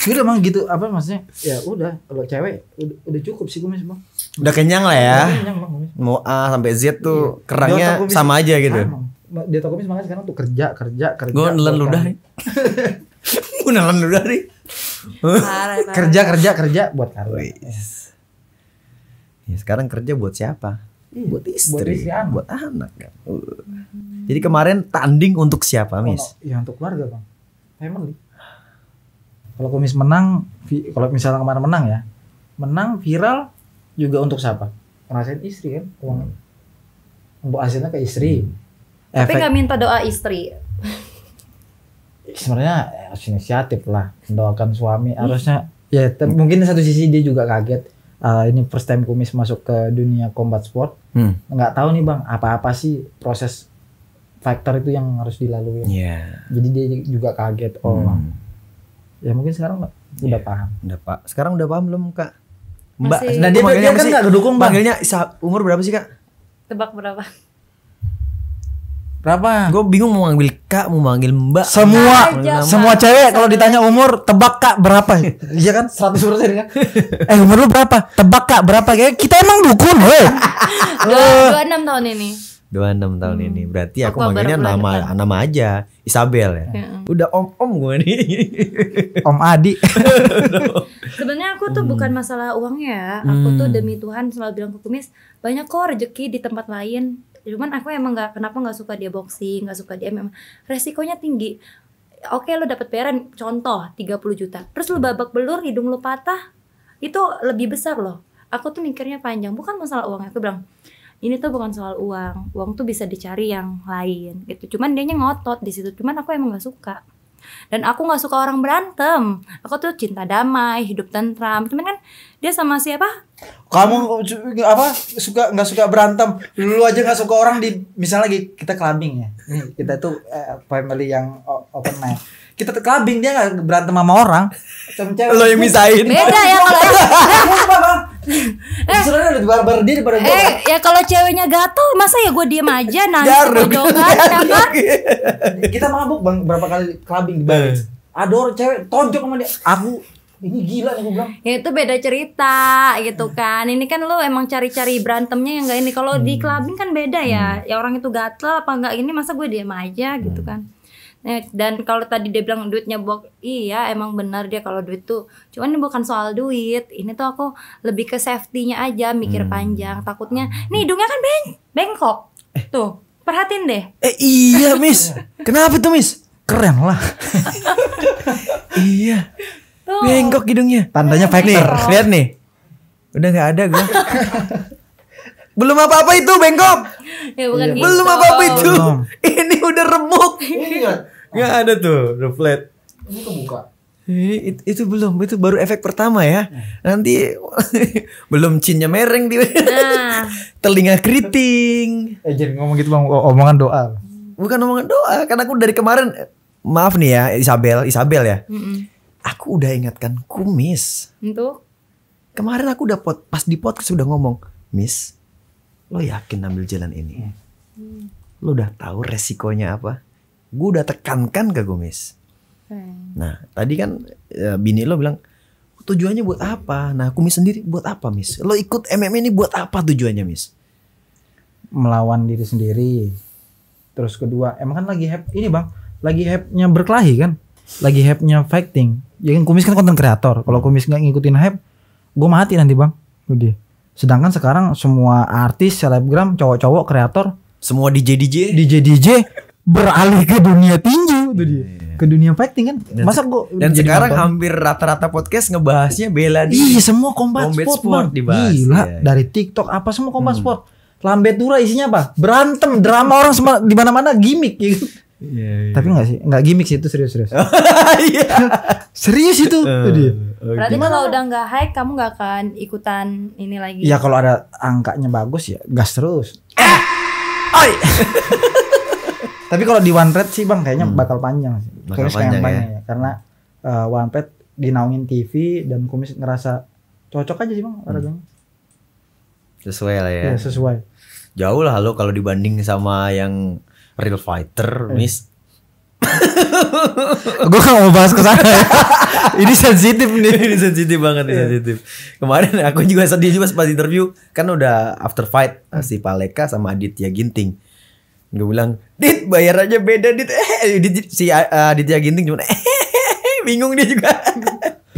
Sudah emang gitu apa maksudnya? Ya udah kalau cewek udah, udah cukup sih kumis bang. Udah kenyang lah ya. Udah kenyang bang kumis. Mau A sampai Z tuh iya. kerangnya sama aja gitu. Sama. Dia kumis makanya sekarang tuh kerja kerja kerja. Gue nelen ludah. Gue nelen ludah nih. Kerja kerja kerja buat karo. Ya, sekarang kerja buat siapa? Iya, buat istri, buat, istri anak. buat anak kan. Hmm. Jadi kemarin tanding untuk siapa, oh, Miss? Oh, ya untuk keluarga, Bang. Family. Kalau Komis menang, kalau misalnya kemarin menang ya, menang viral juga untuk siapa? Ngerasain istri kan, uang hmm. untuk hasilnya ke istri. Hmm. Tapi nggak minta doa istri. Sebenarnya eh, harus inisiatif lah, mendoakan suami. Harusnya ya mungkin satu sisi dia juga kaget uh, ini first time kumis masuk ke dunia combat sport hmm. nggak tahu nih bang apa-apa sih proses faktor itu yang harus dilalui yeah. jadi dia juga kaget oh hmm. ya mungkin sekarang iya. udah yeah. paham udah pak sekarang udah paham belum kak mbak masih. dan dia, dia kan nggak dukung bang Panggilnya umur berapa sih kak tebak berapa Berapa? Gue bingung mau manggil kak, mau manggil mbak. Semua, nah, Aja, semua cewek kalau ditanya umur, tebak kak berapa? iya kan, 100 persen kan? eh umur lu berapa? Tebak kak berapa? Kayak kita emang dukun, hei. Eh. Dua enam tahun ini. Dua enam tahun hmm. ini. Berarti aku manggilnya nama nama aja, Isabel ya. Hmm. Udah om-om gue nih. om Adi. Sebenarnya aku tuh hmm. bukan masalah uangnya. Aku hmm. tuh demi Tuhan selalu bilang ke Kumis, banyak kok rezeki di tempat lain cuman aku emang nggak kenapa nggak suka dia boxing nggak suka dia memang resikonya tinggi oke lo dapet peran contoh 30 juta terus lo babak belur hidung lo patah itu lebih besar loh aku tuh mikirnya panjang bukan masalah uang aku bilang ini tuh bukan soal uang uang tuh bisa dicari yang lain gitu cuman dia ngotot di situ cuman aku emang nggak suka dan aku nggak suka orang berantem aku tuh cinta damai hidup tentram cuman kan dia sama siapa kamu apa suka nggak suka berantem lu aja nggak suka orang di misalnya lagi kita clubbing ya kita tuh eh, family yang open mind kita kelabing dia nggak berantem sama orang lo yang misahin beda ya kalau ya. eh, Sebenarnya lebih barbar dia daripada gue. Eh, kan? ya kalau ceweknya gatel, masa ya gue diem aja nanti. di pojokan, Kita mabuk bang, berapa kali clubbing di Bali. Eh. Ada orang cewek tonjok sama dia. Aku ini gila yang gue bilang ya itu beda cerita gitu hmm. kan ini kan lo emang cari-cari berantemnya yang gak ini kalau hmm. di clubbing kan beda ya hmm. ya orang itu gatel apa enggak ini masa gue diem aja gitu hmm. kan Eh, dan kalau tadi dia bilang duitnya bok, iya emang benar dia kalau duit tuh. Cuman ini bukan soal duit, ini tuh aku lebih ke safety-nya aja, mikir hmm. panjang. Takutnya, nih hidungnya kan beng bengkok. Eh. Tuh, perhatiin deh. Eh iya, Miss. Kenapa tuh, Miss? Keren lah. iya. Tuh. Bengkok hidungnya. Tandanya fake nih. Lihat nih. Udah nggak ada gue. Belum apa-apa itu bengkok. Ya bukan iya. Gitu. Belum apa-apa itu. Belum. Ini udah remuk. Enggak ada tuh the flat. Ini kebuka. It, itu belum, itu baru efek pertama ya. Hmm. Nanti belum cinnya mereng di nah. telinga keriting. Eh jangan ngomong gitu bang, omongan doa. Bukan omongan doa, karena aku dari kemarin maaf nih ya Isabel, Isabel ya. Mm -mm. Aku udah ingatkan kumis. Itu? kemarin aku udah pot, pas di podcast sudah ngomong, Miss, lo yakin ambil jalan ini? Mm. Lo udah tahu resikonya apa? gue udah tekankan ke Gomez. Hmm. Nah tadi kan e, bini lo bilang tujuannya buat apa? Nah Kumis sendiri buat apa Miss? Lo ikut MMA ini buat apa tujuannya Miss? Melawan diri sendiri. Terus kedua emang kan lagi hype ini bang, lagi hype-nya berkelahi kan, lagi hype-nya fighting. Ya kan Kumis kan konten kreator. Kalau Kumis nggak ngikutin hype, gue mati nanti bang. Udah. Sedangkan sekarang semua artis, selebgram, cowok-cowok kreator semua DJ DJ DJ DJ beralih ke dunia tinju tuh dia. Iya, iya. Ke dunia fighting kan. Dan Masa gua Dan sekarang nonton? hampir rata-rata podcast ngebahasnya bela di Iya, semua combat, combat sport, sport Gila, iya, dari TikTok apa semua combat hmm. sport. Lambe dura isinya apa? Berantem, drama orang di mana-mana gimmick gitu. Yeah, yeah. Tapi gak sih, gak gimmick sih itu serius-serius. serius itu uh, eh, tuh dia. Okay. Berarti kalau udah nggak high kamu nggak akan ikutan ini lagi. Ya kalau ada angkanya bagus ya gas terus. Eh. Oi. Tapi kalau di One Pet sih Bang kayaknya hmm. bakal panjang sih. Bakal kumis panjang, panjang ya. ya. Karena uh, One Pet dinaungin TV dan kumis ngerasa cocok aja sih Bang ada Hmm. Sesuai lah ya. Ya sesuai. Jauh lah lo kalau dibanding sama yang real fighter, eh. Miss. gue gak mau bahas ke sana ya. ini sensitif nih ini sensitif banget ini iya. sensitif kemarin aku juga sedih juga pas interview kan udah after fight hmm. si Paleka sama Aditya Ginting gue bilang dit bayar aja beda dit eh dit, si uh, Aditya Ginting cuma eh, bingung dia juga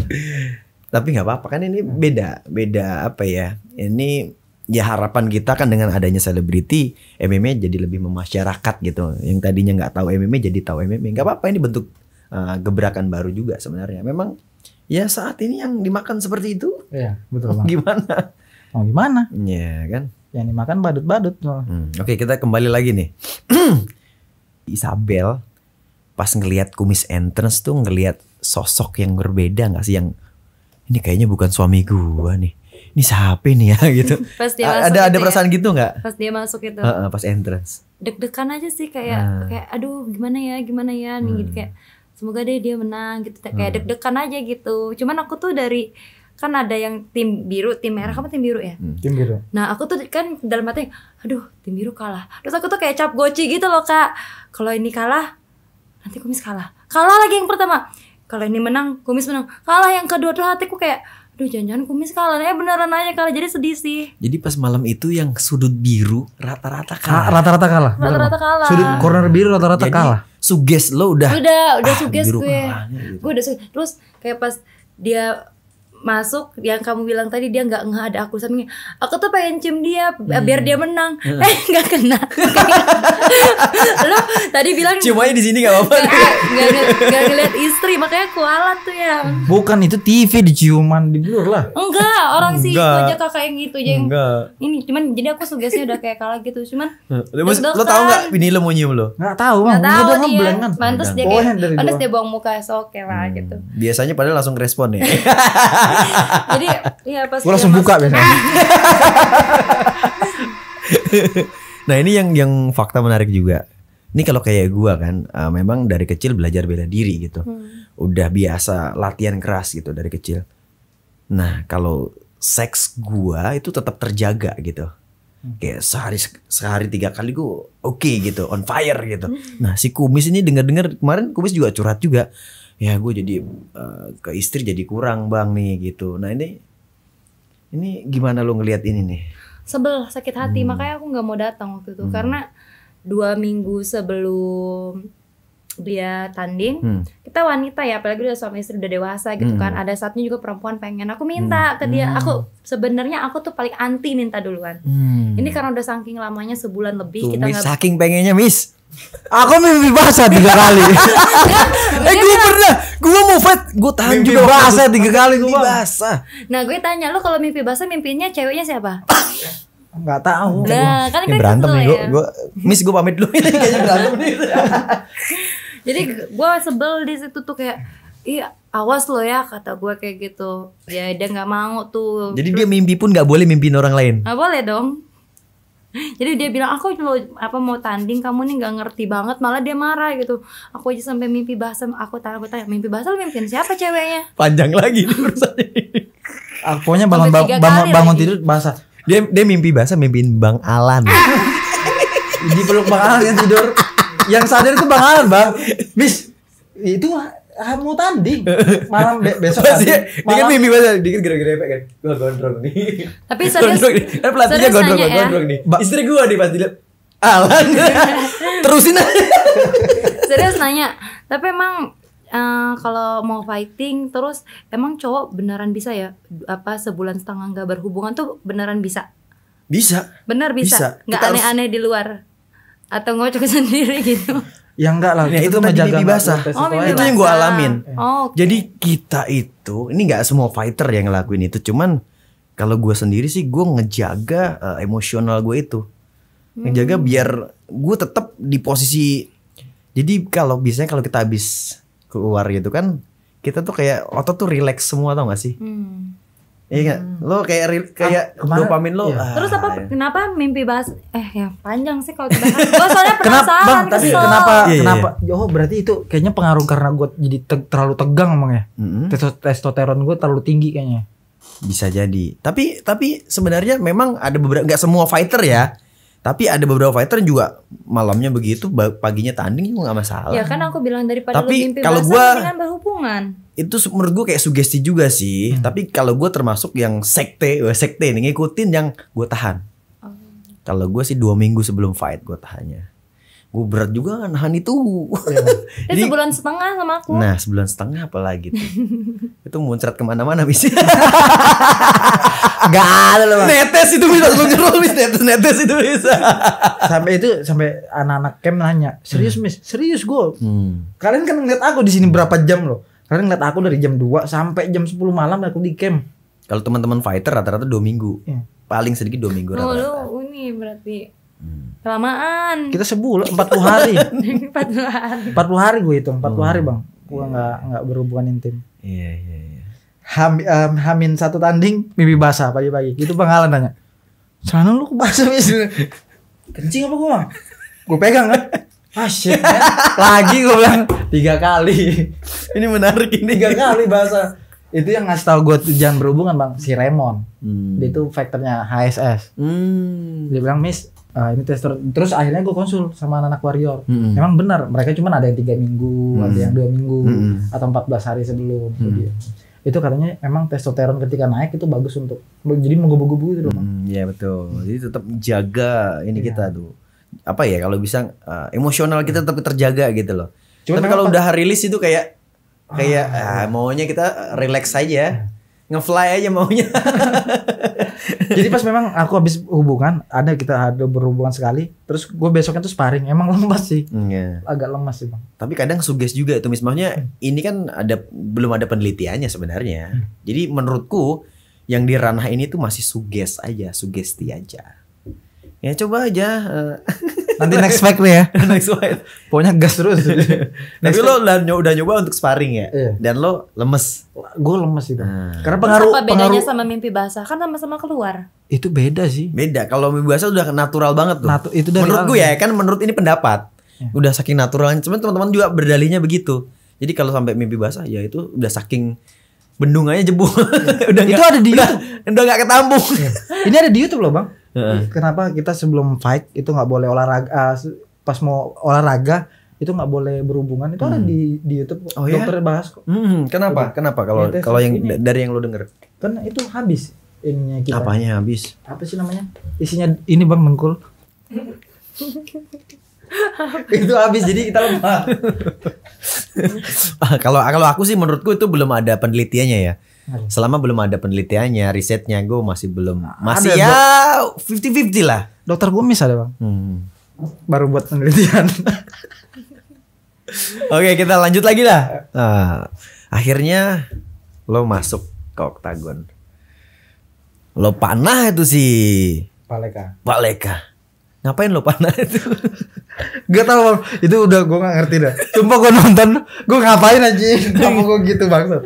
tapi nggak apa-apa kan ini beda beda apa ya ini ya harapan kita kan dengan adanya selebriti MMA jadi lebih memasyarakat gitu yang tadinya nggak tahu MMA jadi tahu MMA nggak apa-apa ini bentuk uh, gebrakan baru juga sebenarnya memang ya saat ini yang dimakan seperti itu ya betul banget. gimana oh, gimana ya kan yang dimakan badut-badut. Hmm. Oke, okay, kita kembali lagi nih. Isabel pas ngelihat kumis entrance tuh ngelihat sosok yang berbeda nggak sih yang ini kayaknya bukan suami gua nih ini siapa nih ya gitu pas dia masuk ada ada ya? perasaan ya, gitu nggak pas dia masuk itu uh, uh, pas entrance deg-degan aja sih kayak hmm. kayak aduh gimana ya gimana ya nih hmm. gitu kayak semoga deh dia menang gitu kayak hmm. deg-degan aja gitu cuman aku tuh dari kan ada yang tim biru, tim merah, kamu tim biru ya? Hmm. Tim biru. Nah aku tuh kan dalam hati, aduh tim biru kalah. Terus aku tuh kayak cap goci gitu loh kak. Kalau ini kalah, nanti kumis kalah. Kalah lagi yang pertama. Kalau ini menang, kumis menang. Kalah yang kedua tuh hatiku kayak, aduh jangan-jangan kumis kalah. eh beneran aja kalah, jadi sedih sih. Jadi pas malam itu yang sudut biru rata-rata ah, kalah. Rata-rata kalah. Rata-rata kalah. Sudut corner biru rata-rata kalah. Suges lo udah. Udah, udah ah, suges gue. Gitu. Gue udah suges. Terus kayak pas dia masuk yang kamu bilang tadi dia nggak nggak ada aku sampingnya aku tuh pengen cium dia hmm. biar dia hmm. menang hmm. eh nggak kena lo tadi bilang cium aja di sini nggak apa-apa nggak nggak ngeliat istri makanya kualat tuh ya bukan itu TV diciuman di blur lah enggak orang sih aja kakak yang itu aja yang enggak. ini cuman jadi aku sugesti udah kayak kalah gitu cuman eh, ya Mas, lo tau nggak kan. ini lo mau nyium lo nggak tau nggak tahu dia kan? pantas dia kayak pantas dia buang muka so oke lah hmm. gitu biasanya padahal langsung respon ya Jadi ya pas gue langsung buka biasanya. nah ini yang yang fakta menarik juga. Ini kalau kayak gua kan, uh, memang dari kecil belajar bela diri gitu. Hmm. Udah biasa latihan keras gitu dari kecil. Nah kalau seks gua itu tetap terjaga gitu. Hmm. Kayak sehari sehari tiga kali gue oke okay gitu, on fire gitu. Hmm. Nah si kumis ini dengar dengar kemarin kumis juga curhat juga ya gue jadi uh, ke istri jadi kurang bang nih gitu nah ini ini gimana lo ngelihat ini nih sebel sakit hati hmm. makanya aku nggak mau datang waktu itu hmm. karena dua minggu sebelum dia tanding hmm. kita wanita ya apalagi udah suami istri udah dewasa gitu hmm. kan ada saatnya juga perempuan pengen aku minta hmm. ke dia aku hmm. sebenarnya aku tuh paling anti minta duluan hmm. ini karena udah saking lamanya sebulan lebih tuh, kita miss, saking pengennya miss Aku mimpi bahasa tiga kali. eh gue pernah, gue mau fight, gue tahan juga bahasa tiga kali gue bahasa Nah gue tanya lo kalau mimpi bahasa mimpinya ceweknya siapa? Enggak tahu. Nah, kan kita berantem gitu nih ya. gue, miss gue pamit dulu ini kayaknya berantem nih. jadi iya. gue sebel di situ tuh kayak iya awas lo ya kata gue kayak gitu ya dia nggak mau tuh jadi Terus, dia mimpi pun nggak boleh mimpiin orang lain nggak boleh dong jadi dia bilang aku mau apa mau tanding kamu nih nggak ngerti banget malah dia marah gitu aku aja sampai mimpi bahasa aku tanya aku tanya mimpi bahasa lo mimpiin siapa ceweknya panjang lagi urusannya aku ah, pokoknya bangun bangun, bangun, bangun tidur bahasa dia dia mimpi bahasa mimpiin bang Alan di peluk bang Alan yang tidur yang sadar itu Bang Alan, Bang. bis itu mau tanding malam be besok tanding. Malam. Dikit mimpi bahasa, dikit gara-gara efek kan. Gua gondrong nih. Tapi serius. nih. Kan pelatihnya gondrong, ya? gondrong nih. Istri gua nih pas dilihat Alan. Terusin aja. serius nanya. Tapi emang Uh, kalau mau fighting terus emang cowok beneran bisa ya apa sebulan setengah nggak berhubungan tuh beneran bisa bisa bener bisa nggak aneh-aneh di luar atau ngocok sendiri gitu ya enggak lah ya, itu menjaga mimpi basah oh, itu yang gue alamin oh, okay. jadi kita itu ini nggak semua fighter yang ngelakuin itu cuman kalau gue sendiri sih gue ngejaga uh, emosional gue itu ngejaga hmm. biar gue tetap di posisi jadi kalau biasanya kalau kita habis keluar gitu kan kita tuh kayak otot tuh relax semua tau gak sih hmm. Iya kan? hmm. lo kayak kayak ah, dopamin lo. Iya. Ah, Terus apa? Iya. Kenapa mimpi bahas? Eh ya panjang sih kalau dibahas. Gue soalnya penasaran. Kenapa, bang, kesel. kenapa? Iya, iya, iya. kenapa? Iya. Oh berarti itu kayaknya pengaruh karena gue jadi te terlalu tegang emang ya. Mm -hmm. Testosteron gue terlalu tinggi kayaknya. Bisa jadi. Tapi tapi sebenarnya memang ada beberapa nggak semua fighter ya. Tapi ada beberapa fighter juga malamnya begitu, paginya tanding juga gak masalah. Ya kan aku bilang daripada tapi mimpi kalau bahasa, gua, berhubungan itu menurut gue kayak sugesti juga sih. Hmm. Tapi kalau gue termasuk yang sekte, eh, sekte nih ngikutin yang gue tahan. Oh. Kalau gue sih dua minggu sebelum fight gue tahannya. Gue berat juga kan nahan itu. Ya. Jadi sebulan setengah sama aku. Nah sebulan setengah apalagi tuh. itu muncrat kemana-mana bis. Gak ada loh. Netes itu bisa mengerol bis netes netes itu bisa. sampai itu sampai anak-anak camp nanya serius hmm. mis serius gue. Hmm. Kalian kan ngeliat aku di sini berapa jam loh karena ngeliat aku dari jam 2 sampai jam 10 malam aku di camp. Kalau teman-teman fighter rata-rata dua minggu. Ya. Paling sedikit dua minggu oh, rata-rata. Oh, ini berarti hmm. kelamaan. Kita sebulan 40 hari. 40 hari. 40 hari gue itu, 40 oh. hari, hmm. Bang. Gue yeah. nggak nggak berhubungan intim. Iya, iya, iya. Ham, um, hamin satu tanding mimpi basah pagi-pagi. Gitu Bang Alan tanya. Sana lu basah Kencing apa gua? Bang? Gue pegang kan ah shit lagi gue bilang tiga kali ini menarik ini tiga kali bahasa itu yang ngasih tau gue jangan berhubungan bang si Raymond hmm. dia itu faktornya HSS hmm. dia bilang miss uh, ini tester terus akhirnya gue konsul sama anak, warrior hmm. memang benar mereka cuma ada yang tiga minggu hmm. ada yang dua minggu hmm. atau belas hari sebelum hmm. Dia. itu katanya emang testosteron ketika naik itu bagus untuk jadi menggebu-gebu itu loh bang hmm, iya betul jadi tetap jaga ini ya. kita tuh apa ya kalau bisa uh, emosional kita tetap terjaga gitu loh. Cuman Tapi kalau udah rilis itu kayak kayak ah, ah maunya kita relax aja. Ngefly aja maunya. Jadi pas memang aku habis hubungan, ada kita ada berhubungan sekali, terus gue besoknya tuh sparring, emang lemas sih. Yeah. Agak lemas sih, Bang. Tapi kadang suges juga itu misalnya hmm. ini kan ada belum ada penelitiannya sebenarnya. Hmm. Jadi menurutku yang di ranah ini tuh masih suges aja, sugesti aja ya coba aja eh. nanti next fight nih ya next fight pokoknya gas terus tapi lo udah nyoba untuk sparring ya yeah. dan lo lemes gue lemes itu hmm. karena pengaruh apa bedanya pengaruh, sama mimpi basah kan sama-sama keluar itu beda sih beda kalau mimpi basah udah natural banget tuh Natu, itu menurut gue ya kan menurut ini pendapat yeah. udah saking naturalnya cuman teman-teman juga berdalihnya begitu jadi kalau sampai mimpi basah ya itu udah saking bendungannya jebol yeah. Iya. udah itu gak, ada di udah, YouTube udah gak ketampung yeah. ini ada di YouTube loh bang Kenapa kita sebelum fight itu nggak boleh olahraga uh, pas mau olahraga itu nggak boleh berhubungan itu hmm. ada di di YouTube oh, iya? dokter ya? bahas kok. Hmm, hmm. kenapa? Gitu. Kenapa kalau ya, kalau yang ini. dari yang lo denger? Karena itu habis ininya kita. Apanya habis? Apa sih namanya? Isinya ini Bang Mengkul. itu habis jadi kita lemah ah, kalau kalau aku sih menurutku itu belum ada penelitiannya ya. Selama belum ada penelitiannya, risetnya, gue masih belum masih ada, ya fifty fifty lah. Dokter gue ada bang. Hmm. Baru buat penelitian. Oke kita lanjut lagi lah. Nah, akhirnya lo masuk ke oktagon. Lo panah itu sih. Paleka. Paleka ngapain lo panah itu gak tau itu udah gue gak ngerti dah sumpah gue nonton gue ngapain aja kamu gue gitu banget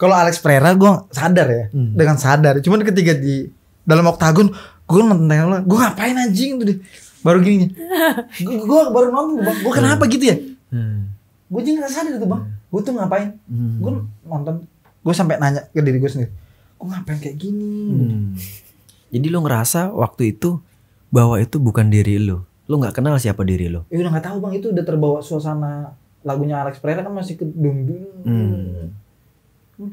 kalau Alex Pereira gue sadar ya hmm. dengan sadar cuman ketika di dalam oktagon gue nonton lo gue ngapain aja itu deh baru gini gue baru ngomong gue hmm. kenapa gitu ya hmm. gue jadi sadar gitu bang hmm. gue tuh ngapain hmm. gue nonton gue sampai nanya ke diri gue sendiri gue ngapain kayak gini hmm. jadi lo ngerasa waktu itu bahwa itu bukan diri lo lo nggak kenal siapa diri lo ya udah nggak tahu bang itu udah terbawa suasana lagunya Alex Pereira kan masih kedung dung hmm. hmm.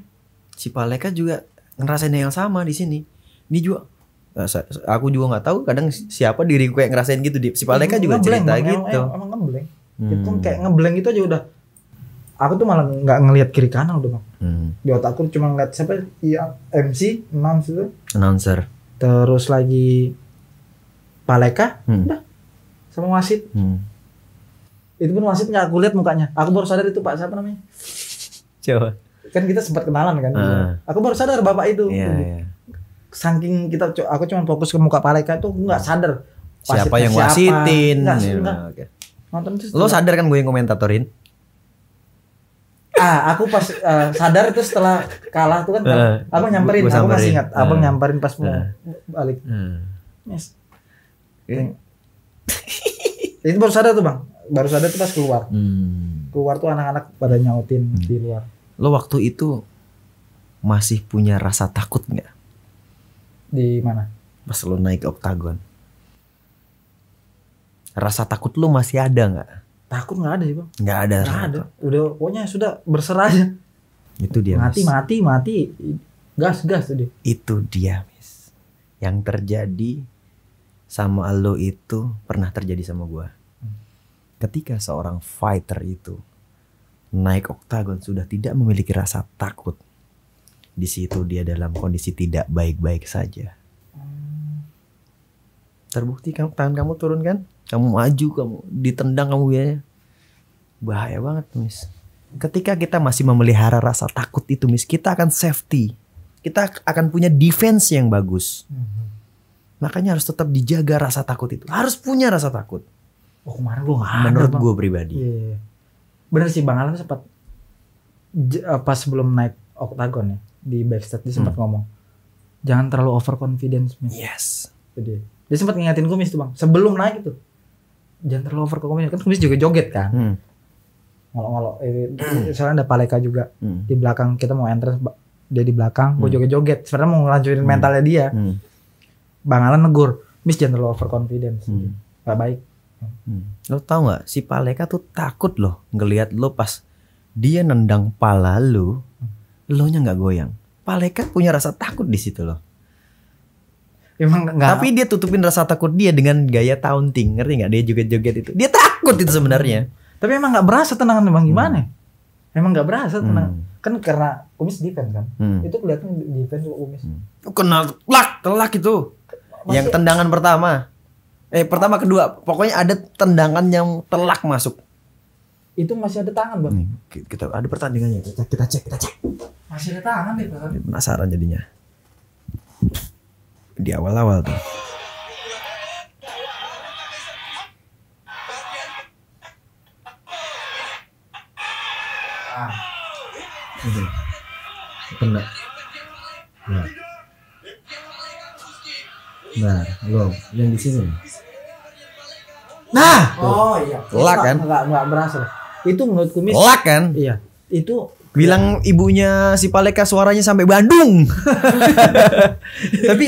si Paleka juga ngerasain yang sama di sini ini juga eh, aku juga nggak tahu kadang siapa diriku kayak ngerasain gitu di si ya, Paleka juga ngebleng, cerita bang, gitu emang, emang ngebleng ya hmm. itu kayak ngebleng itu aja udah aku tuh malah nggak ngelihat kiri kanan udah bang hmm. di otakku cuma ngeliat siapa ya MC announcer announcer terus lagi Paleka, hmm. udah sama wasit. Hmm. Itu pun wasit nggak aku lihat mukanya. Aku baru sadar itu Pak siapa namanya? Coba. Kan kita sempat kenalan kan. Uh. Aku baru sadar bapak itu. Yeah, yeah. Saking kita aku cuma fokus ke muka Paleka itu aku nggak sadar. Wasit siapa yang siapa. wasitin? Enggak, yeah, enggak. Okay. Nonton itu. Lo sadar kan gue yang komentatorin? ah aku pas uh, sadar itu setelah kalah tuh kan uh, eh, aku nyamperin gua, gua aku masih ingat uh, abang eh, nyamperin pas uh, balik uh. Yes. Ini. Iya. itu baru sadar tuh bang, baru sadar tuh pas keluar. Hmm. Keluar tuh anak-anak pada nyautin hmm. di luar. Lo waktu itu masih punya rasa takut nggak? Di mana? Pas lo naik oktagon. Rasa takut lo masih ada nggak? Takut nggak ada sih bang. Nggak ada. Nggak ada. Udah pokoknya sudah berserah aja. Itu dia. Mati mas. mati mati. Gas gas tuh dia. Itu dia mis. Yang terjadi sama lo itu pernah terjadi sama gue. Ketika seorang fighter itu naik oktagon sudah tidak memiliki rasa takut. Di situ dia dalam kondisi tidak baik-baik saja. Terbukti kamu tangan kamu turun kan? Kamu maju, kamu ditendang kamu ya. Bahaya banget, Miss. Ketika kita masih memelihara rasa takut itu, Miss, kita akan safety. Kita akan punya defense yang bagus. Mm -hmm Makanya harus tetap dijaga rasa takut itu. Harus punya rasa takut. Oh kemarin gue gak Menurut gue pribadi. Iya, iya, Bener sih Bang Alam sempat eh, pas sebelum naik oktagon ya di backstage dia sempat hmm. ngomong jangan terlalu over confidence mis. Yes. Jadi dia sempat ngingatin kumis tuh bang sebelum naik itu jangan terlalu over confidence kan kumis juga joget kan. Hmm. Ngolo-ngolo. Eh, eh, soalnya ada Paleka juga hmm. di belakang kita mau enter dia di belakang hmm. gue joget-joget Sebenernya mau ngelanjutin hmm. mentalnya dia. Hmm Bang Alan negur, Miss jangan terlalu overconfident, Hmm. Gak baik. Hmm. Lo tau gak si Paleka tuh takut loh ngelihat lo pas dia nendang pala lo, lo nya nggak goyang. Paleka punya rasa takut di situ loh. Emang enggak. Tapi dia tutupin rasa takut dia dengan gaya taunting, ngerti gak? Dia joget-joget itu. Dia takut itu sebenarnya. Tapi emang nggak berasa tenangan emang gimana? Hmm. Emang nggak berasa hmm. tenang. Hmm. Kan karena kumis defense kan. Hmm. Itu kelihatan defense kumis. Hmm. Kena telak, telak itu. Yang tendangan pertama. Eh pertama kedua, pokoknya ada tendangan yang telak masuk. Itu masih ada tangan, Bang. Nih, kita ada pertandingannya. Kita, kita cek, kita cek. Masih ada tangan deh, ya, Bang. Penasaran jadinya. Di awal-awal tuh. Ah. Kena. Nah. Nah, lo yang di sini. Nah, tuh. oh iya. Kelak kan? Enggak enggak berasa. Itu menurut kumis. Kelak kan? Iya. Itu bilang ya. ibunya si Paleka suaranya sampai Bandung. Tapi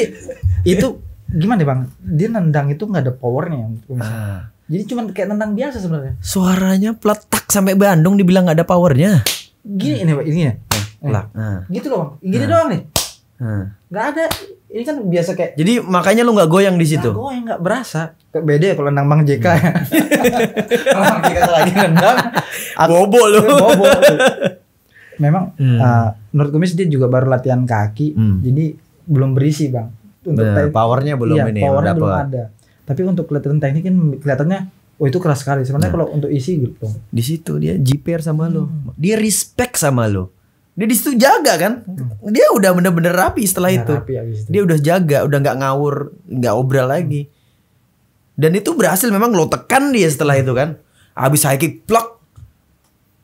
itu gimana bang? Dia nendang itu nggak ada powernya. Ah. Jadi cuma kayak nendang biasa sebenarnya. Suaranya peletak sampai Bandung dibilang nggak ada powernya. Gini ini ini ya. Nah. Gitu loh bang. Gini nah. doang nih. Hmm. Gak ada. Ini kan biasa kayak. Jadi makanya lu nggak goyang di situ. Gak goyang nggak berasa. Beda ya kalau nendang Bang JK. Hmm. kalau JK lagi nendang. bobo lu. Iya, bobo. Memang hmm. uh, menurut Kumis dia juga baru latihan kaki. Hmm. Jadi belum berisi bang. Untuk hmm, powernya belum iya, ini. Powernya belum ada. Tapi untuk latihan teknik kan kelihatannya Oh itu keras sekali. Sebenarnya hmm. kalau untuk isi gitu. Di situ dia jiper sama hmm. lo. Dia respect sama lo dia disitu jaga kan hmm. dia udah bener-bener rapi setelah bener itu. Rapi abis dia udah jaga udah nggak ngawur nggak obral hmm. lagi dan itu berhasil memang lo tekan dia setelah hmm. itu kan abis high kick plak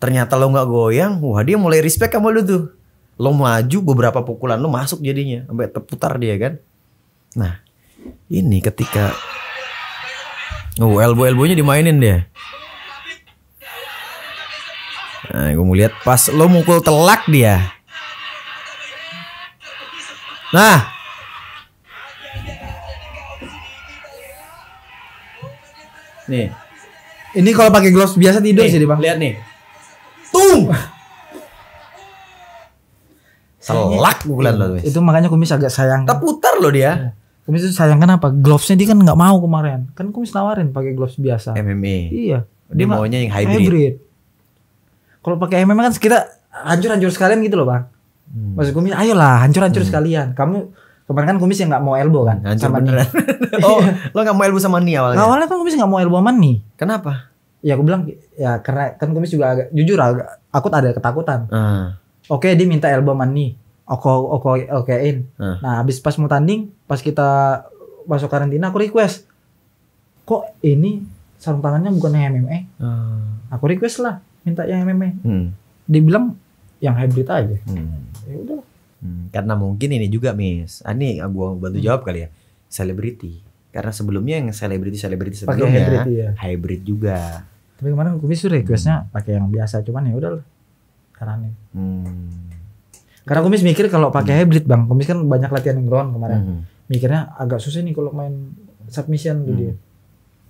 ternyata lo nggak goyang wah dia mulai respect sama lo tuh lo maju beberapa pukulan lo masuk jadinya sampai terputar dia kan nah ini ketika oh elbow elbownya dimainin dia Nah, gue mau lihat pas lo mukul telak dia. Nah. Nih. Ini kalau pakai gloves biasa tidur nih, sih, Bang. Lihat nih. Tung. Selak pukulan lo, Itu makanya kumis agak sayang. Terputar lo dia. Iya. Kumis itu sayang kenapa? Glovesnya dia kan nggak mau kemarin. Kan kumis nawarin pakai gloves biasa. MMA. Iya. Dia, dia maunya yang hybrid. hybrid kalau pakai MMA kan kita hancur-hancur sekalian gitu loh, Bang. Hmm. Maksud Kumis, ayolah hancur-hancur hmm. sekalian. Kamu kemarin kan Kumis yang nggak mau elbow kan hancur sama beneran. oh, lo nggak mau elbow sama Nia awalnya? awalnya kan Kumis nggak mau elbow sama Nia. Kenapa? Ya aku bilang ya karena kan Kumis juga agak jujur agak aku ada ketakutan. Hmm. Oke, dia minta elbow sama Nia. Oke, oke, okein. Hmm. Nah, habis pas mau tanding, pas kita masuk karantina aku request. Kok ini sarung tangannya bukan MMA? Hmm. Ah. Aku request lah minta yang MMA hmm. dia bilang yang hybrid aja hmm. ya udah hmm. karena mungkin ini juga miss ah, gua bantu hmm. jawab kali ya selebriti karena sebelumnya yang selebriti selebriti sebelumnya Pake hybrid, ya. hybrid juga tapi kemarin aku bisa requestnya hmm. pakai yang biasa cuman ya udah karena nih. hmm. Karena Kumis mikir kalau pakai hmm. hybrid bang, Kumis kan banyak latihan ground kemarin. Hmm. Mikirnya agak susah nih kalau main submission hmm. dia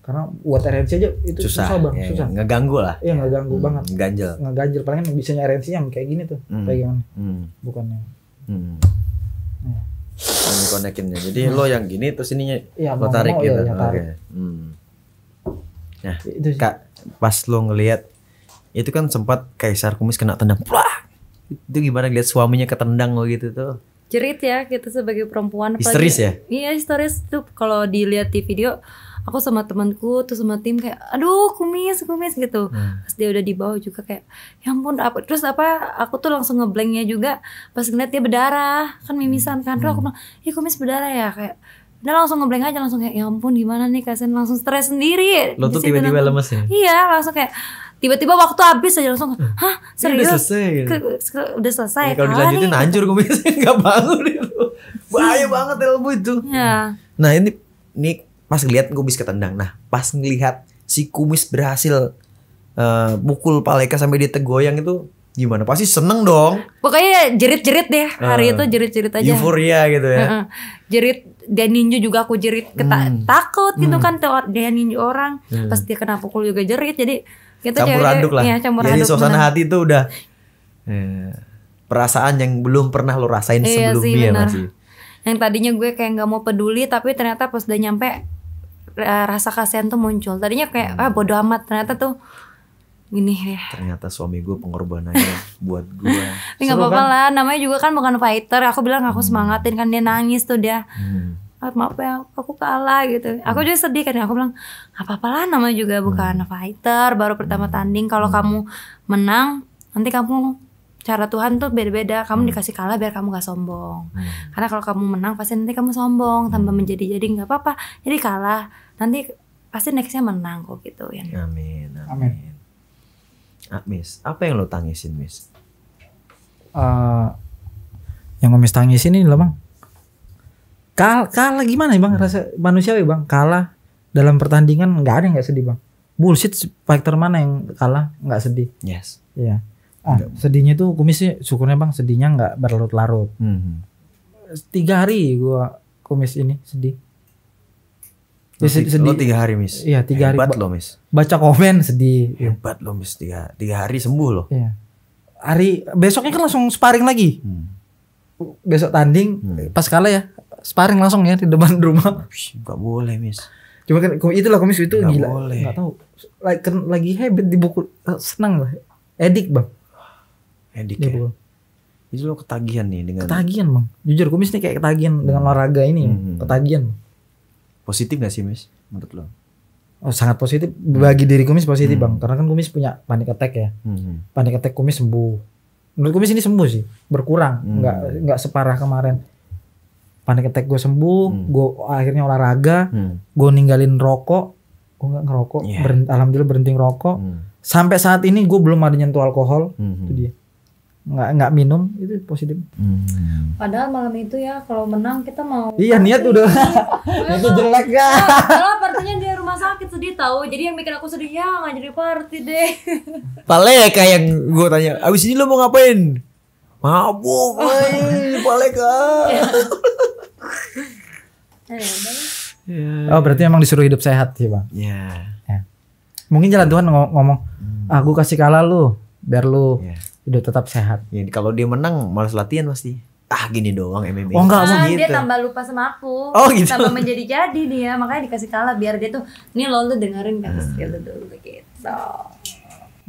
karena buat RNC aja itu susah, susah bang, ya, susah. Ngeganggu lah. Iya, ya. ngeganggu hmm, banget. Ganjel. Ngeganjel. Palingan bisanya RNC yang kayak gini tuh, hmm. kayak gimana? Hmm. Bukan hmm. iya. yang. Hmm. Ya. konekinnya. Jadi hmm. lo nah. yang gini terus ininya ya, lo tarik gitu. Ya, tarik. Okay. Hmm. Nah, itu sih. Kak, pas lo ngelihat itu kan sempat Kaisar Kumis kena tendang. Wah! Itu gimana lihat suaminya ketendang lo gitu tuh? cerit ya kita gitu, sebagai perempuan. Histeris ya? Iya histeris tuh kalau dilihat di video aku sama temanku tuh sama tim kayak aduh kumis kumis gitu hmm. pas dia udah dibawa juga kayak ya ampun apa terus apa aku tuh langsung ngeblanknya juga pas ngeliat dia berdarah kan mimisan kan terus hmm. aku bilang ya kumis berdarah ya kayak udah langsung ngeblank aja langsung kayak ya ampun gimana nih kasian langsung stres sendiri lo tuh tiba-tiba lemes ya iya langsung kayak tiba-tiba waktu habis aja langsung hmm. hah serius ya, udah selesai Ya? ke, udah selesai ya, kalau dilanjutin nih. hancur kumisnya nggak bangun itu bahaya banget ilmu itu ya. nah ini nih pas ngelihat gue bisa ketendang. Nah, pas ngelihat si kumis berhasil uh, mukul Paleka sampai dia tegoyang itu gimana? Pasti seneng dong. Pokoknya jerit-jerit deh hari uh, itu jerit-jerit aja. Euforia gitu ya. Jerit dia ninju juga aku jerit keta hmm. takut gitu hmm. kan dia ninju orang. Hmm. Pas dia kena pukul juga jerit jadi gitu campur aduk lah. Ya, campur jadi suasana bener. hati itu udah eh, perasaan yang belum pernah lo rasain iya sebelumnya sih, masih. Yang tadinya gue kayak nggak mau peduli tapi ternyata pas udah nyampe rasa kasihan tuh muncul. Tadinya kayak hmm. ah bodoh amat ternyata tuh gini ya. Ternyata suami gue pengorbanannya buat gue. Tapi nggak apa-apa kan? lah, namanya juga kan bukan fighter. Aku bilang aku hmm. semangatin kan dia nangis tuh dia. Hmm. Ah, maaf ya, aku kalah gitu. Hmm. Aku juga sedih kan. Aku bilang nggak apa-apa lah, namanya juga bukan hmm. fighter. Baru pertama tanding. Kalau hmm. kamu menang, nanti kamu cara Tuhan tuh beda-beda. Kamu hmm. dikasih kalah biar kamu gak sombong. Hmm. Karena kalau kamu menang pasti nanti kamu sombong tambah menjadi jadi nggak apa-apa. Jadi kalah nanti pasti nextnya menang kok gitu ya. Amin. Amin. amin. Ah, miss, apa yang lo tangisin, Miss? Uh, yang ngemis tangisin ini loh, Bang. Kal kalah gimana ya, Bang? Rasa manusiawi, Bang. Kalah dalam pertandingan nggak ada yang nggak sedih, Bang. Bullshit fighter mana yang kalah nggak sedih? Yes. Iya. Ah, Enggak. sedihnya tuh kumis sih syukurnya Bang sedihnya nggak berlarut-larut. Mm -hmm. Tiga hari gua kumis ini sedih sedih, sedih. Lo tiga hari mis. Iya tiga hari. Hebat lo mis. Baca komen sedih. Iya. Hebat lo mis tiga tiga hari sembuh lo. Iya. Hari besoknya kan langsung sparring lagi. Hmm. Besok tanding hmm. pas kalah ya sparring langsung ya di depan rumah. Gak boleh mis. Cuma kan lah komis itu gak gila. Boleh. Gak tahu. Lagi, kan lagi habit di buku eh, senang lah. Edik bang. Edik ya. Buku. Itu lo ketagihan nih dengan. Ketagihan bang. Jujur komis nih kayak ketagihan hmm. dengan olahraga ini. Hmm. Ketagihan. Bang Positif gak sih mis menurut lo? Oh, sangat positif bagi hmm. diri kumis positif hmm. bang karena kan kumis punya panic attack ya hmm. panic attack kumis sembuh menurut kumis ini sembuh sih berkurang hmm. nggak nggak separah kemarin panic attack gue sembuh hmm. gue akhirnya olahraga hmm. gue ninggalin rokok gue nggak ngerokok yeah. berhenti, alhamdulillah berhenti ngerokok hmm. sampai saat ini gue belum ada nyentuh alkohol hmm. itu dia nggak nggak minum itu positif. Hmm. Padahal malam itu ya kalau menang kita mau. Iya niat udah. itu iya, jelek ya. Kalau partinya di rumah sakit sedih tahu. Jadi yang bikin aku sedih ya nggak jadi party deh. Paleka ya, kayak yang gue tanya. Abis ini lo mau ngapain? Mabuk, woi, Paleka. Iya. Iya, oh berarti emang disuruh hidup sehat sih bang. Iya. Yeah. Mungkin jalan Tuhan ngomong, hmm. Aku kasih kalah lu, biar lu yeah. udah tetap sehat. Ya, kalau dia menang malas latihan pasti. Ah gini doang MMA. Oh enggak ah, gitu. Dia tambah lupa sama aku. Oh gitu. Tambah menjadi-jadi dia, makanya dikasih kalah biar dia tuh nih lo lu dengerin kan hmm. skill lu dulu gitu.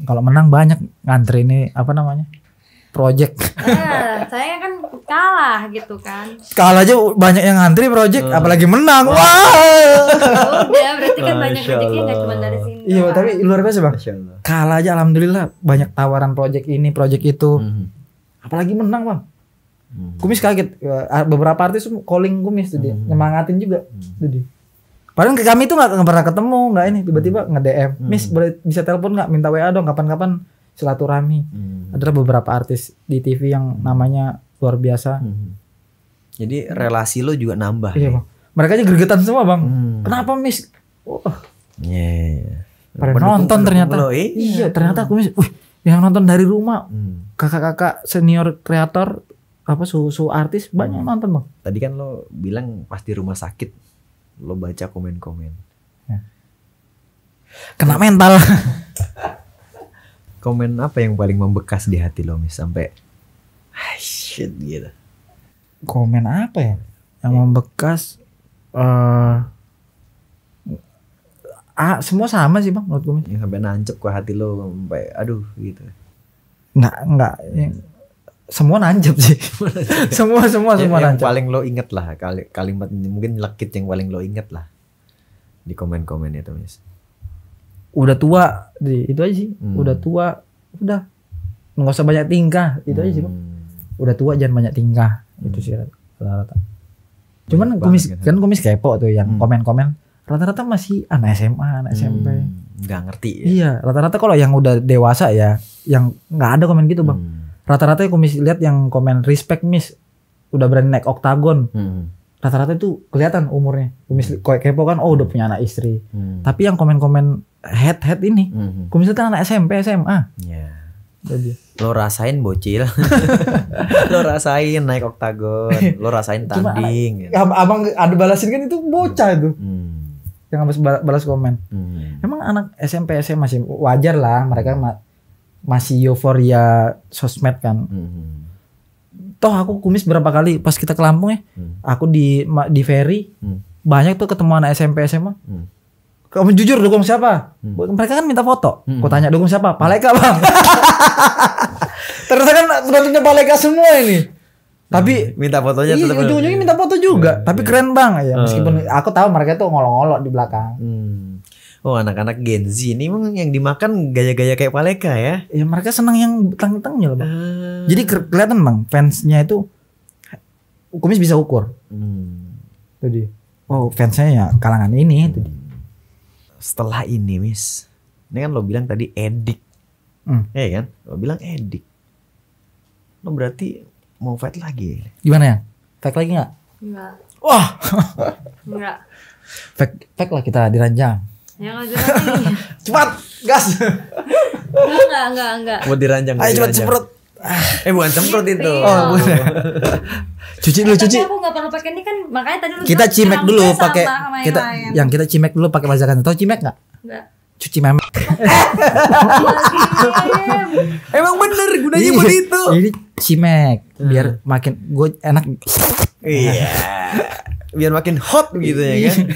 Kalau menang banyak ngantri nih apa namanya? project. Eh, saya kan kalah gitu kan. Kalah aja banyak yang ngantri project, uh. apalagi menang. Wah. Wow. Udah berarti kan banyak rezekinya nggak cuma dari sini. Iya, tapi luar biasa bang. Kalah aja alhamdulillah banyak tawaran project ini, project itu. Hmm. Apalagi menang bang. Hmm. Kumis kaget. Eh, beberapa artis calling kumis tuh dia, hmm. nyemangatin juga hmm. tuh dia. Padahal ke kami tuh nggak pernah ketemu, nggak ini tiba-tiba nge DM, hmm. Miss boleh bisa telepon nggak, minta WA dong kapan-kapan silaturahmi. Hmm. ada beberapa artis di TV yang hmm. namanya luar biasa. Hmm. Jadi relasi lo juga nambah. Iya, ya? Bang. Mereka aja gregetan semua, Bang. Hmm. Kenapa, Miss? Oh. Yeah. Iya. yeah. nonton ternyata. Lo, eh. Iya, iya, ternyata aku Miss. Wih, yang nonton dari rumah. Hmm. Kakak-kakak hmm. senior kreator apa su artis banyak hmm. nonton, Bang. Tadi kan lo bilang pas di rumah sakit lo baca komen-komen. Ya. Kena mental. komen apa yang paling membekas di hati lo mis sampai ah, shit gitu komen apa ya yang yeah. membekas uh, ah, semua sama sih bang menurut gue yang sampai nancep ke hati lo sampai aduh gitu nggak nggak ya. semua nancep sih semua ya. semua semua yang, nancep. yang paling lo inget lah kali kalimat mungkin lekit yang paling lo inget lah di komen-komen itu mis udah tua itu aja sih hmm. udah tua udah nggak usah banyak tingkah itu hmm. aja sih bang hmm. udah tua jangan banyak tingkah hmm. itu sih rata-rata cuman banyak komis banget, kan gitu. kumis kepo tuh yang hmm. komen-komen rata-rata masih anak SMA anak hmm. SMP nggak ngerti ya? iya rata-rata kalau yang udah dewasa ya yang nggak ada komen gitu bang rata-rata hmm. lihat yang komen respect miss udah berani naik oktagon hmm rata-rata itu kelihatan umurnya. Kumis hmm. kepo kan oh udah punya anak istri. Hmm. Tapi yang komen-komen head-head ini, hmm. kumisnya kan anak SMP, SMA. Yeah. Lo rasain bocil. lo rasain naik oktagon, lo rasain tanding. Cuma, gitu. Abang ada balasin kan itu bocah hmm. itu. Hmm. Yang habis balas komen. Hmm. Emang anak SMP SMA masih wajar lah mereka masih euforia sosmed kan. Hmm toh aku kumis berapa kali pas kita ke Lampung ya hmm. aku di di ferry hmm. banyak tuh ketemu anak SMP SMA hmm. kamu jujur dukung siapa hmm. mereka kan minta foto hmm. aku tanya dukung siapa Paleka bang ternyata kan penontonnya Paleka semua ini tapi hmm. minta fotonya iya, ujung-ujungnya minta foto juga hmm. tapi iya. keren bang ya hmm. meskipun hmm. aku tahu mereka tuh ngolong-ngolong di belakang hmm Oh anak-anak Gen Z ini emang yang dimakan gaya-gaya kayak Paleka ya? Ya mereka senang yang tang tang loh. Bang. Uh. Jadi kelihatan bang fansnya itu kumis bisa ukur. Hmm. Tadi. Oh fansnya ya kalangan ini. Hmm. Tadi. Setelah ini mis, ini kan lo bilang tadi edik, hmm. ya kan? Lo bilang edik. Lo berarti mau fight lagi? Gimana ya? Fight lagi nggak? Nggak. Wah. nggak. Fight, fight lah kita diranjang. Ya kalau ya. cepat gas. enggak enggak enggak enggak. Mau diranjang. Ayo cepat semprot. Ah. Eh bukan semprot itu. Iya. Oh, bukan. cuci dulu cuci. aku enggak perlu pakai ini kan makanya tadi lu Kita cimek dulu pakai kita yang kita cimek dulu pakai pelajaran tau cimek enggak? Enggak. Cuci memek. Iya, iya, Emang bener gunanya buat itu. Jadi cimek hmm. biar makin gue enak. Iya. Biar makin hot gitu ya kan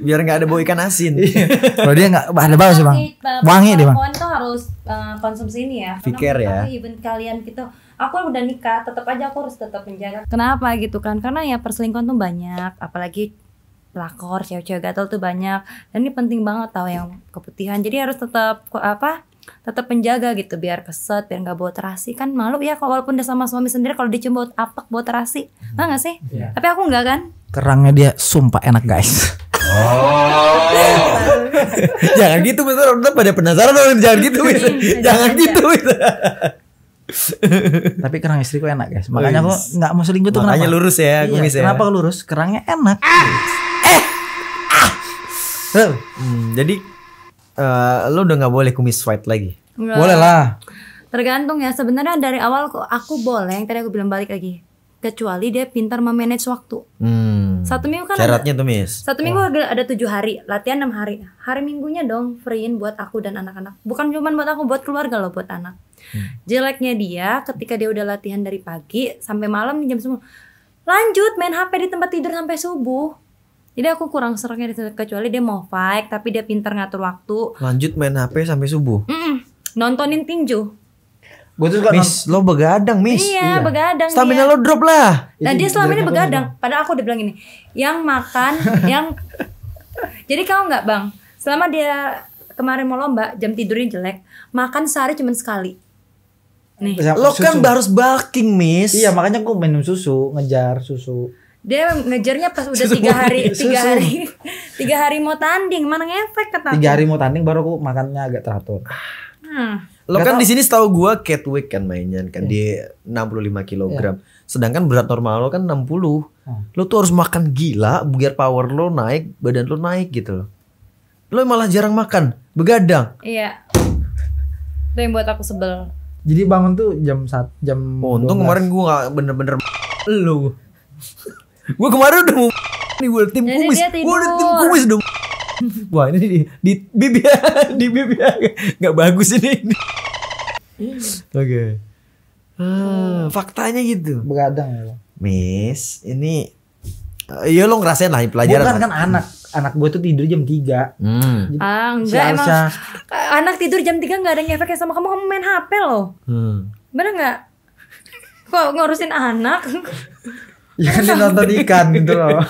biar nggak ada bau ikan asin. Iya. Kalau dia nggak ada bau sih bang. Eh, Wangi deh bang. Kalian tuh harus uh, konsumsi ini ya. Pikir ya. Even kalian gitu, aku udah nikah, tetap aja aku harus tetap menjaga. Kenapa gitu kan? Karena ya perselingkuhan tuh banyak, apalagi pelakor cewek-cewek gatel tuh banyak dan ini penting banget tau yang keputihan jadi harus tetap apa tetap penjaga gitu biar keset biar nggak bawa terasi kan malu ya kalau walaupun udah sama suami sendiri kalau dicium bawa apak bawa terasi hmm. nggak sih hmm. yeah. tapi aku nggak kan kerangnya dia sumpah enak guys Oh. jangan gitu bener orang pada penasaran orang jangan gitu bisa. Iya, jangan iya, gitu bisa. Tapi kerang kok enak guys. Makanya oh, iya, aku nggak mau selingkuh tuh Makanya kenapa? lurus ya, iya, ya. Kenapa lurus? Kerangnya enak. Eh! Ah. Eh. Ah. Hmm, jadi uh, lo udah nggak boleh kumis white lagi. Enggak. Boleh lah. Tergantung ya. Sebenarnya dari awal aku, aku boleh. Yang tadi aku bilang balik lagi. Kecuali dia pintar memanage waktu. Hmm satu minggu kan syaratnya tuh mis. Satu minggu oh. ada tujuh hari, latihan enam hari. Hari minggunya dong freein buat aku dan anak-anak. Bukan cuma buat aku, buat keluarga loh, buat anak. Hmm. Jeleknya dia ketika dia udah latihan dari pagi sampai malam jam semua. Lanjut main HP di tempat tidur sampai subuh. Jadi aku kurang seraknya kecuali dia mau fight tapi dia pintar ngatur waktu. Lanjut main HP sampai subuh. Mm -mm. Nontonin tinju. Gue tuh suka Miss, lo begadang, Miss. Iya, iya. begadang. Stamina iya. lo drop lah. Dan dia selama ini begadang. Padahal aku udah bilang gini, yang makan, yang Jadi kau nggak, Bang? Selama dia kemarin mau lomba, jam tidurnya jelek, makan sehari cuma sekali. Nih. Lo kan susu. kan harus bulking, Miss. Iya, makanya aku minum susu, ngejar susu. Dia ngejarnya pas udah tiga hari, tiga hari, tiga hari mau tanding, mana ngefek kata. Tiga hari mau tanding baru aku makannya agak teratur. Hmm. Lo kan di sini setahu gua catweight kan mainnya kan yeah. di 65 kg. Yeah. Sedangkan berat normal lo kan 60. Hmm. Ah. Lo tuh harus makan gila biar power lo naik, badan lo naik gitu lo Lo malah jarang makan, begadang. Iya. Itu yang buat aku sebel. Jadi bangun tuh jam saat jam oh, Untung 12. kemarin gua gak bener-bener lu. gua kemarin udah mau nih gua tim kumis. Gua udah tim kumis dong. Wah ini di, di di bibir ya. Gak bagus ini. Iya. Oke. Okay. Ah, hmm, faktanya gitu. Begadang ya. Miss, ini eh, Iya lo ngerasain lah pelajaran. Bukan kan hmm. anak anak gue tuh tidur jam 3 hmm. Ah enggak si emang anak tidur jam 3 nggak ada efeknya sama kamu kamu main HP loh. Hmm. Bener nggak? Kok ngurusin anak? Ya kan dia nonton ikan gitu loh.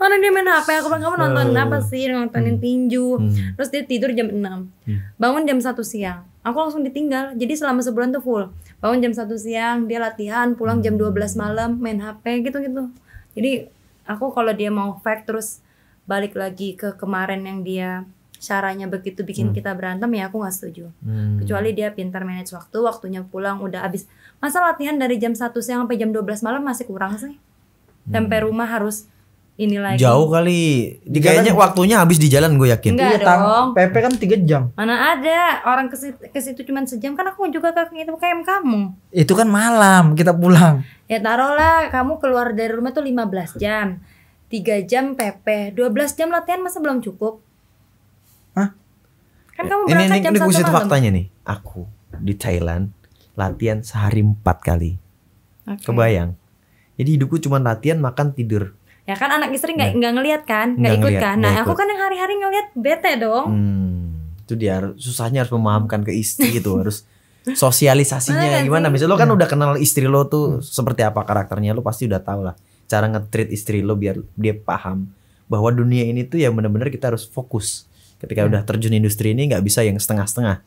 Orang dia main HP, aku bilang kamu nonton oh. apa sih? Nontonin hmm. tinju. Hmm. Terus dia tidur jam 6. Hmm. Bangun jam 1 siang. Aku langsung ditinggal. Jadi selama sebulan tuh full. Bangun jam 1 siang, dia latihan, pulang jam 12 hmm. malam, main HP gitu-gitu. Jadi aku kalau dia mau fact terus balik lagi ke kemarin yang dia caranya begitu bikin hmm. kita berantem ya aku nggak setuju. Hmm. Kecuali dia pintar manage waktu, waktunya pulang udah habis masa latihan dari jam 1 siang sampai jam 12 malam masih kurang sih sampai hmm. rumah harus ini lagi jauh kali di kayaknya waktunya habis di jalan gue yakin enggak iya, dong PP kan tiga jam mana ada orang ke situ cuma sejam kan aku juga ke itu kayak kamu itu kan malam kita pulang ya taruhlah kamu keluar dari rumah tuh 15 jam tiga jam PP 12 jam latihan masa belum cukup Hah? kan kamu berangkat ini, ini, jam ini, ini, ini faktanya nih aku di Thailand latihan sehari empat kali. Okay. Kebayang. Jadi hidupku cuma latihan, makan, tidur. Ya kan anak istri nggak nah. nggak ngelihat kan, nggak ikut ngeliat, kan. Nah aku kan yang hari-hari ngelihat bete dong. Hmm, itu dia susahnya harus memahamkan ke istri gitu harus sosialisasinya gimana Misal lo kan hmm. udah kenal istri lo tuh hmm. seperti apa karakternya lo pasti udah tau lah cara ngetrit istri lo biar dia paham bahwa dunia ini tuh ya benar-benar kita harus fokus ketika hmm. udah terjun industri ini nggak bisa yang setengah-setengah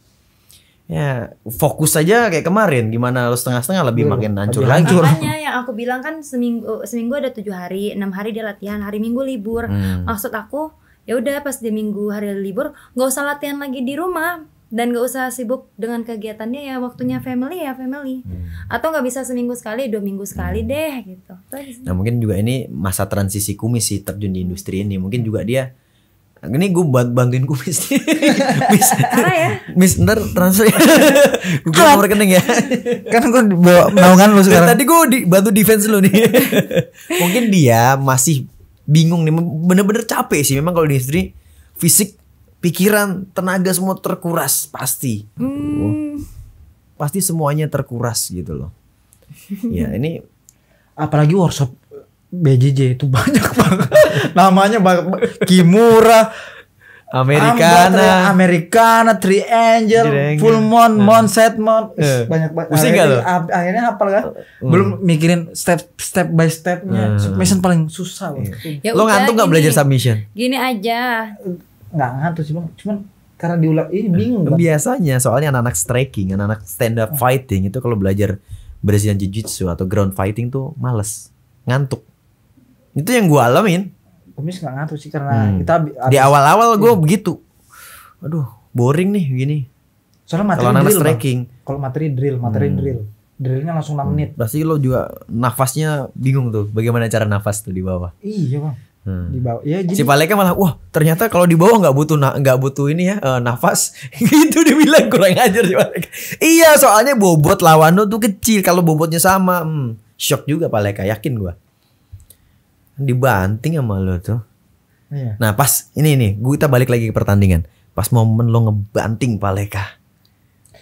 ya fokus saja kayak kemarin gimana lo setengah-setengah lebih iya, makin hancur iya. lagi makanya yang aku bilang kan seminggu seminggu ada tujuh hari enam hari dia latihan hari minggu libur hmm. maksud aku ya udah pas di minggu hari libur nggak usah latihan lagi di rumah dan gak usah sibuk dengan kegiatannya ya waktunya family ya family hmm. atau nggak bisa seminggu sekali dua minggu sekali hmm. deh gitu nah mungkin juga ini masa transisi kumis sih terjun di industri ini mungkin juga dia ini gue buat bantuin kumis mis ya? mis ntar transfer gue nomor rekening ya kan gue bawa naungan lu sekarang tadi gue di, bantu defense lu nih mungkin dia masih bingung nih bener-bener capek sih memang kalau di istri fisik pikiran tenaga semua terkuras pasti hmm. pasti semuanya terkuras gitu loh ya ini apalagi workshop BJJ itu banyak banget namanya Kimura Americana, Americana, Three Angel, Jirengin. Full Moon, uh. Moon Set Moon, uh. banyak banget. akhirnya, Akhirnya hafal kan? hmm. Belum mikirin step step by stepnya. hmm. Submission paling susah. loh iya. Ya lo ngantuk gak belajar submission? Gini aja. Nggak ngantuk sih bang, cuman karena diulang ini bingung. Bang. Biasanya soalnya anak-anak striking, anak-anak stand up hmm. fighting itu kalau belajar Brazilian Jiu Jitsu atau ground fighting tuh males, ngantuk itu yang gue alamin kumis nggak ngatur sih karena hmm. kita abis, di awal-awal gue iya. begitu aduh boring nih gini soalnya materi kalo drill tracking kalau materi drill materi hmm. drill drillnya langsung 6 hmm. menit pasti lo juga nafasnya bingung tuh bagaimana cara nafas tuh di bawah iya bang Hmm. di bawah ya jadi si Paleka malah wah ternyata kalau di bawah nggak butuh nggak butuh ini ya uh, nafas gitu dibilang kurang ajar si Paleka iya soalnya bobot lawan lo tuh kecil kalau bobotnya sama hmm, shock juga Paleka yakin gua dibanting sama lo tuh. Iya. Nah pas ini nih, gue kita balik lagi ke pertandingan. Pas momen lo ngebanting Paleka.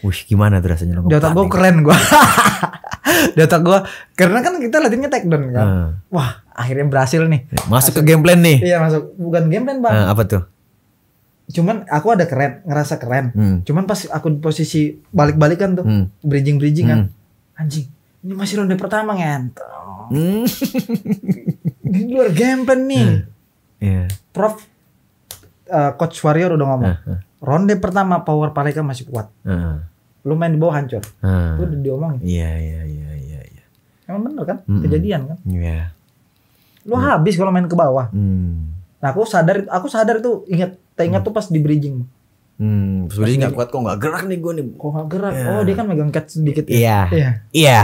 Wih gimana tuh rasanya lo ngebanting? Data gue keren gue. Data gue, karena kan kita latihnya take down kan. Hmm. Wah akhirnya berhasil nih. Masuk masuk ke game plan nih. Iya masuk, bukan game plan bang. Hmm, apa tuh? Cuman aku ada keren, ngerasa keren. Hmm. Cuman pas aku di posisi balik-balikan tuh, hmm. bridging-bridging kan. Hmm. Anjing, ini masih ronde pertama ngentok. Hmm. di luar game nih. nih. Hmm. Yeah. Prof uh, coach Warrior udah ngomong. Uh, uh. Ronde pertama power Palika masih kuat. Uh. Lu main di bawah hancur. Uh. Itu udah diomongin. Iya iya iya iya iya. Emang bener kan? Mm -mm. Kejadian kan? Iya. Yeah. Lu yeah. habis kalau main ke bawah. Mm. Nah, aku sadar aku sadar itu ingat, ingat mm. tuh pas di bridging. Hmm, sebenarnya nggak kuat kok nggak gerak nih gue nih. Kok nggak gerak? Yeah. Oh dia kan megang catch sedikit. Ya? Iya. Iya. Iya.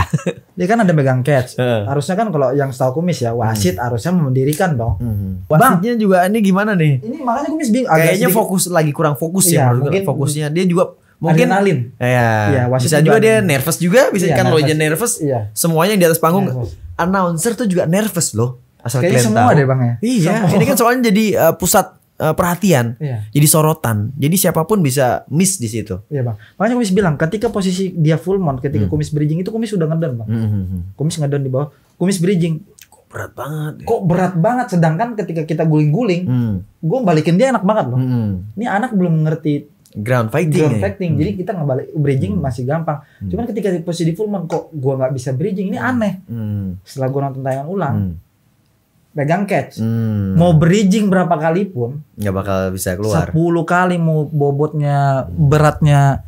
Dia kan ada megang catch. Uh. Harusnya kan kalau yang setahu kumis ya wasit hmm. harusnya mendirikan dong. Hmm. Wasitnya Bang, juga ini gimana nih? Ini makanya kumis bingung. Kayaknya sedikit. fokus lagi kurang fokus ya. ya. Mungkin fokusnya dia juga mungkin alin. Iya. Iya. bisa juga dia nervous juga. Bisa iya, kan lo aja nervous. Iya. Semuanya di atas panggung. Nervous. Announcer tuh juga nervous loh. Asal Kayaknya semua deh bang ya. Iya. Semua. Ini kan soalnya jadi uh, pusat uh, perhatian, yeah. jadi sorotan. Jadi siapapun bisa miss di situ. Iya, Bang. Makanya Kumis bilang ketika posisi dia full mount, ketika hmm. Kumis bridging itu Kumis sudah ngedon, Bang. Hmm. hmm, hmm. Kumis ngedon di bawah, Kumis bridging Kok berat banget. Ya. Kok berat banget sedangkan ketika kita guling-guling, hmm. gue balikin dia enak banget loh. Hmm, hmm. Ini anak belum ngerti ground fighting. Ground ya? fighting. Ya? Jadi hmm. kita balik bridging hmm. masih gampang. Hmm. Cuman ketika posisi full mount kok gue nggak bisa bridging ini aneh. Hmm. Setelah gue nonton tayangan ulang, hmm pegang catch. Hmm. Mau bridging berapa kali pun nggak bakal bisa keluar. 10 kali mau bobotnya beratnya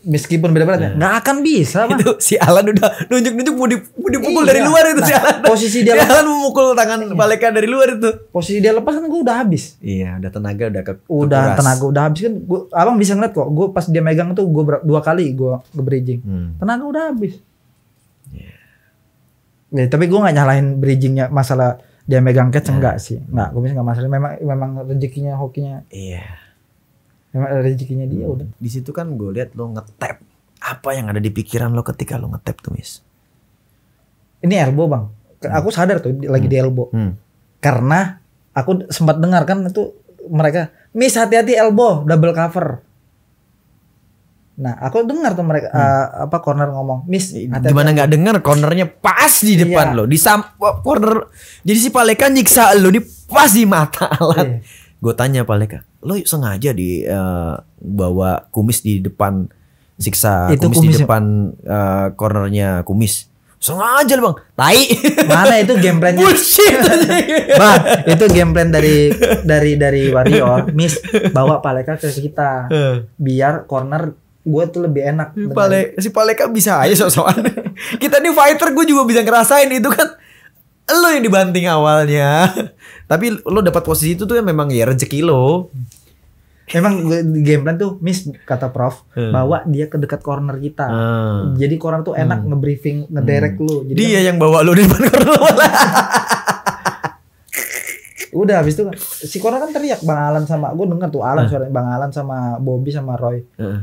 meskipun beda beratnya nggak yeah. akan bisa mah. itu si Alan udah nunjuk nunjuk mau, dipukul iya. dari luar itu nah, si Alan posisi dia si Alan memukul tangan iya. balikan dari luar itu posisi dia lepas kan gue udah habis iya udah tenaga udah ke udah tenaga udah habis kan gua, abang bisa ngeliat kok gue pas dia megang tuh gue dua kali gue ke bridging hmm. tenaga udah habis ya, tapi gue gak nyalahin bridgingnya masalah dia megang catch iya. enggak sih enggak gue enggak masalah memang memang rezekinya hokinya iya memang rezekinya dia hmm. udah di situ kan gue lihat lo ngetap apa yang ada di pikiran lo ketika lo ngetap tuh mis ini elbow bang hmm. aku sadar tuh lagi hmm. di elbow hmm. karena aku sempat dengar kan itu mereka miss hati-hati elbow double cover Nah, aku dengar tuh mereka hmm. uh, apa corner ngomong, "Miss, hati gimana nggak dengar cornernya pas di iya. depan iya. lo. Di sam corner. Jadi si Paleka nyiksa lo di pas di mata alat. Iya. Gue tanya Paleka, "Lo sengaja di uh, bawa kumis di depan siksa itu kumis, kumis di depan uh, cornernya kumis?" Sengaja lo bang, tai. Mana itu game plan Bullshit. bang, itu game plan dari dari dari Wario Miss bawa Paleka ke kita, biar corner gue tuh lebih enak. Si, Pale, si kan bisa aja so soal Kita nih fighter, gue juga bisa ngerasain itu kan. Lo yang dibanting awalnya. Tapi lo dapat posisi itu tuh memang ya rezeki lo. Emang game plan tuh miss kata Prof hmm. bawa dia ke dekat corner kita. Hmm. Jadi corner tuh enak hmm. ngebriefing, ngederek hmm. lu. Jadi dia kan, yang bawa lu di depan corner. udah habis itu kan si Corner kan teriak Bang Alan sama gue denger tuh Alan hmm. suara Bang Alan sama Bobby sama Roy. Hmm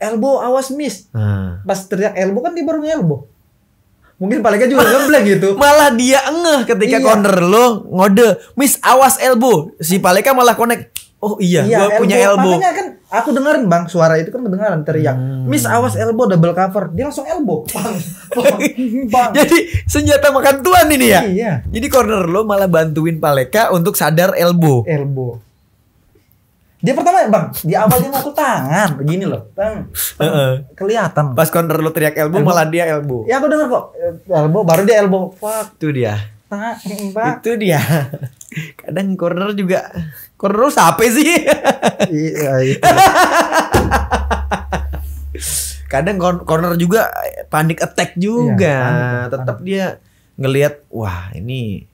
elbow awas miss hmm. pas teriak elbow kan dia baru elbow mungkin palingnya juga ngeblank gitu malah dia ngeh ketika iya. corner lo ngode miss awas elbow si Paleka malah connect oh iya, iya gua elbow. punya elbow makanya kan aku dengerin bang suara itu kan kedengaran teriak hmm. miss awas elbow double cover dia langsung elbow bang, bang, bang. jadi senjata makan tuan ini ya iya. jadi corner lo malah bantuin Paleka untuk sadar elbow elbow dia pertama bang, di awal dia mukul tangan begini loh, bang. uh Kelihatan. Pas counter lu teriak elbow, elbow, malah dia elbow. Ya aku dengar kok, elbow baru dia elbow. Fuck. Itu dia. Nah, Itu dia. Kadang corner juga corner lu siapa sih? iya, iya. Kadang corner juga panik attack juga. Ya, Tetap dia ngelihat wah ini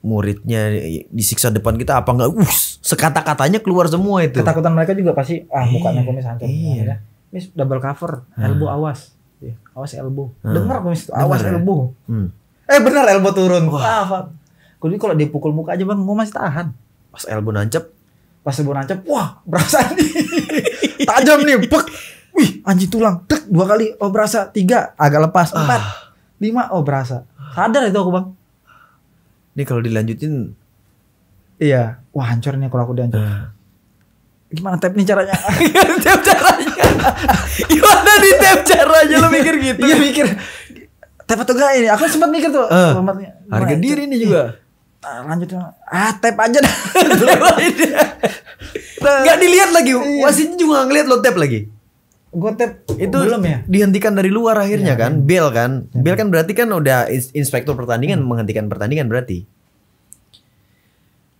muridnya disiksa depan kita apa enggak uh sekata-katanya keluar semua itu ketakutan mereka juga pasti ah iya, mukanya kumis hancur iya. Nah, ya mis double cover hmm. elbow awas iya, awas elbow hmm. dengar kumis itu awas Dengar, ya? elbow ya? hmm. eh benar elbow turun wah ah, jadi kalau dipukul muka aja bang gua masih tahan pas elbow nancep pas elbow nancep wah berasa nih tajam nih pek wih anji tulang tek dua kali oh berasa tiga agak lepas ah. empat ah. lima oh berasa sadar itu aku bang ini kalau dilanjutin Iya, wah hancur nih kalau aku dihancur. Uh. Gimana tap nih caranya? tap caranya. Gimana di tap caranya lo mikir iya, gitu? Iya mikir. Tap atau enggak ini? Aku sempat mikir tuh. Uh. Harga diri nih iya. juga. Ah, lanjut ah tap aja dah. Nah. Gak dilihat lagi. Iya. Wasitnya juga gak ngeliat lo tap lagi. Gotep itu belum ya? Dihentikan dari luar akhirnya ya, kan, ya. bel kan. Ya. Bel kan berarti kan udah inspektur pertandingan hmm. menghentikan pertandingan berarti.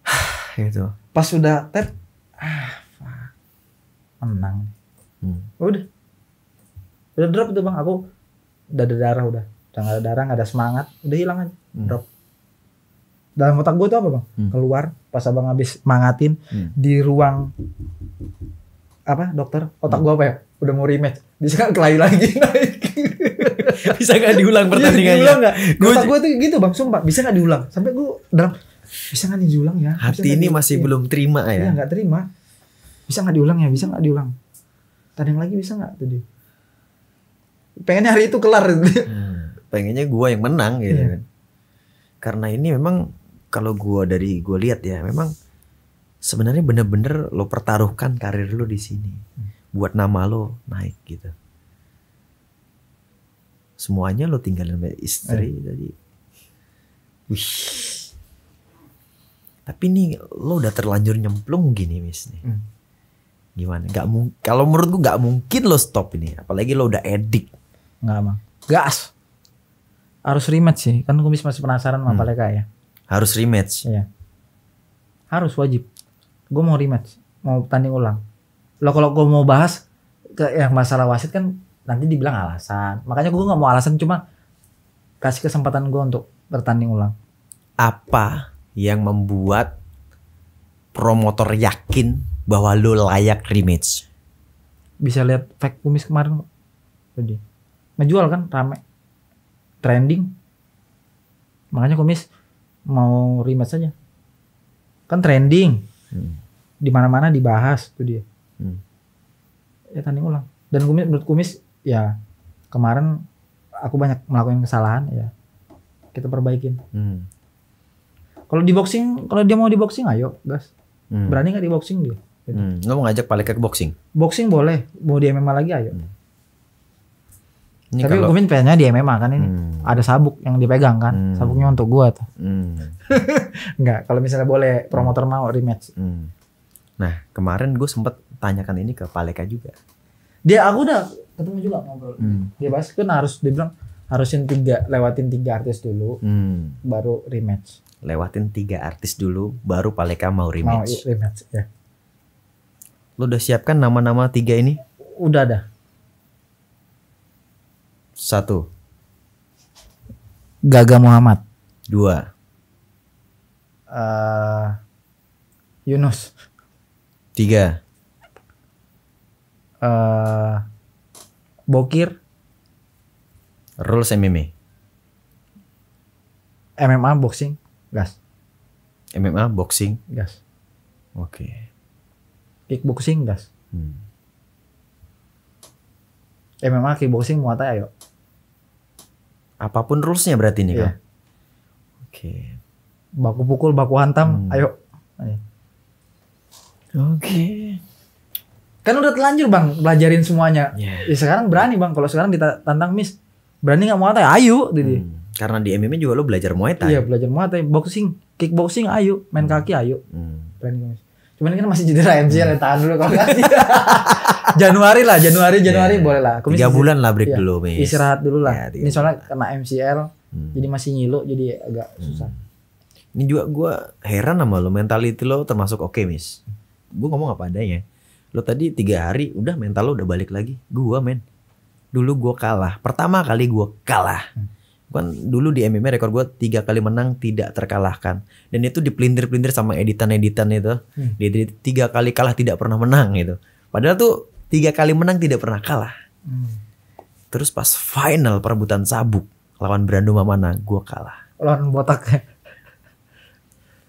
gitu. Pas sudah tap ah Menang. Hmm. Udah. Udah drop itu Bang, aku udah ada darah udah. Udah ada darah, gak ada semangat, udah hilang aja. Hmm. Drop. Dalam otak gue tuh apa Bang? Hmm. Keluar pas Abang habis mangatin hmm. di ruang apa dokter otak hmm. gua apa ya udah mau rematch bisa nggak kelahi lagi naik bisa nggak diulang iya, pertandingannya diulang otak gua tuh gitu bang sumpah bisa nggak diulang sampai gue dalam bisa nggak diulang ya bisa hati ini masih ya. belum terima ya iya, nggak ya, terima bisa nggak diulang ya bisa nggak diulang tanding lagi bisa nggak tuh dia pengennya hari itu kelar hmm, pengennya gua yang menang gitu yeah. kan karena ini memang kalau gua dari gua lihat ya memang sebenarnya bener-bener lo pertaruhkan karir lo di sini hmm. buat nama lo naik gitu semuanya lo tinggalin sama istri eh. tadi wih tapi nih lo udah terlanjur nyemplung gini mis nih hmm. gimana nggak mungkin kalau menurut gua nggak mungkin lo stop ini apalagi lo udah edik nggak emang gas harus rematch sih kan gua masih penasaran sama hmm. Paleka ya harus rematch iya. harus wajib gue mau rematch mau tanding ulang lo kalau gue mau bahas ke yang masalah wasit kan nanti dibilang alasan makanya gue nggak mau alasan cuma kasih kesempatan gue untuk bertanding ulang apa yang membuat promotor yakin bahwa lo layak rematch bisa lihat fake kumis kemarin jadi ngejual kan rame trending makanya kumis mau rematch aja kan trending hmm di mana-mana dibahas tuh dia. Hmm. Ya tanding ulang. Dan kumis menurut kumis ya kemarin aku banyak melakukan kesalahan ya kita perbaikin. Hmm. Kalau di boxing, kalau dia mau di boxing ayo, gas. Hmm. Berani nggak di boxing dia? Gitu. Hmm. Lo mau ngajak paling ke boxing? Boxing boleh, mau di MMA lagi ayo. Hmm. Ini Tapi kalau... Gumin pengennya di MMA kan ini. Hmm. Ada sabuk yang dipegang kan. Hmm. Sabuknya untuk gua tuh. Hmm. nggak kalau misalnya boleh promotor mau rematch. Hmm. Nah kemarin gue sempet tanyakan ini ke Paleka juga. Dia aku udah ketemu juga ngobrol. Hmm. Dia pasti kan harus dia bilang harusin tiga lewatin tiga artis dulu, hmm. baru rematch. Lewatin tiga artis dulu, baru Paleka mau rematch. Mau rematch ya. Lo udah siapkan nama-nama tiga ini? Udah ada. Satu. Gaga Muhammad. Dua. Uh, Yunus. Tiga. Uh, Bokir. Rules MMA. MMA boxing, gas. MMA boxing, gas. Oke. Okay. Kickboxing, gas. Hmm. MMA kickboxing Muay ayo. Apapun rulesnya berarti nih, yeah. kan. Iya. Oke. Okay. Baku pukul, baku hantam, hmm. ayo. ayo. Oke. Okay. Kan udah telanjur bang, belajarin semuanya. Yeah. Ya, sekarang berani bang, kalau sekarang kita tantang Miss, berani nggak muat Thai? Ayo, jadi. Hmm. Gitu. Karena di MMA juga lo belajar Muay Thai. Iya belajar Muay Thai, boxing, kickboxing, ayo, main hmm. kaki, ayo. Hmm. Berani Miss. Cuman kan masih cedera ya, MC ya. hmm. tahan dulu kalau Januari lah, Januari, iya. Januari yeah. boleh lah. Kumis Tiga bulan lah break ya. dulu, Miss. Istirahat dulu lah. Yeah, Ini soalnya kena MCL, hmm. jadi masih nyilu, jadi agak hmm. susah. Ini juga gue heran sama lo mentality lo termasuk oke, okay, Miss gue ngomong apa adanya lo tadi tiga hari udah mental lo udah balik lagi gue men dulu gue kalah pertama kali gue kalah hmm. kan dulu di MMA rekor gue tiga kali menang tidak terkalahkan dan itu dipelintir-pelintir sama editan-editan itu hmm. tiga kali kalah tidak pernah menang gitu padahal tuh tiga kali menang tidak pernah kalah hmm. terus pas final perebutan sabuk lawan Brando Mamana gue kalah lawan botak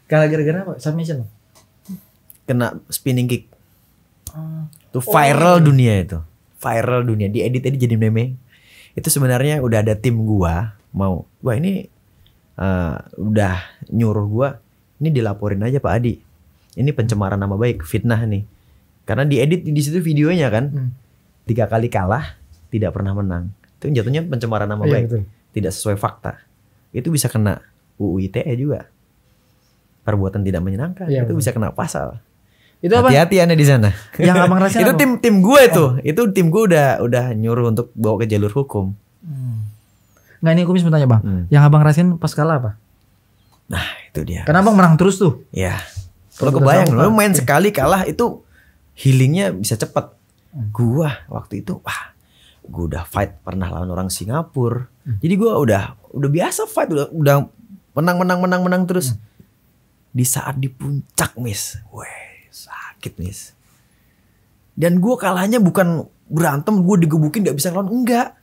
kalah gara-gara apa submission kena spinning kick. Oh. Itu oh. viral dunia itu. Viral dunia. di edit jadi meme. Itu sebenarnya udah ada tim gua mau. Wah ini uh, udah nyuruh gua. Ini dilaporin aja Pak Adi. Ini pencemaran nama baik, fitnah nih. Karena diedit di situ videonya kan. Hmm. Tiga kali kalah, tidak pernah menang. Itu jatuhnya pencemaran nama oh, iya, baik. Betul. Tidak sesuai fakta. Itu bisa kena UU ITE juga. Perbuatan tidak menyenangkan. Iya, itu betul. bisa kena pasal itu apa? Hati-hati anda di sana. Yang abang rasain itu tim tim gue oh. tuh. Itu tim gue udah udah nyuruh untuk bawa ke jalur hukum. Hmm. Nggak ini aku bisa bang. Hmm. Yang abang rasain pas kalah apa? Nah itu dia. Kenapa abang menang terus tuh. Ya. Kalau kebayang lo main sekali kalah itu healingnya bisa cepat. Gue hmm. Gua waktu itu wah gue udah fight pernah lawan orang Singapura. Hmm. Jadi gue udah udah biasa fight udah udah menang menang menang menang terus. Hmm. Di saat di puncak miss, weh sakit nih dan gue kalahnya bukan berantem gue digebukin gak bisa ngelawan enggak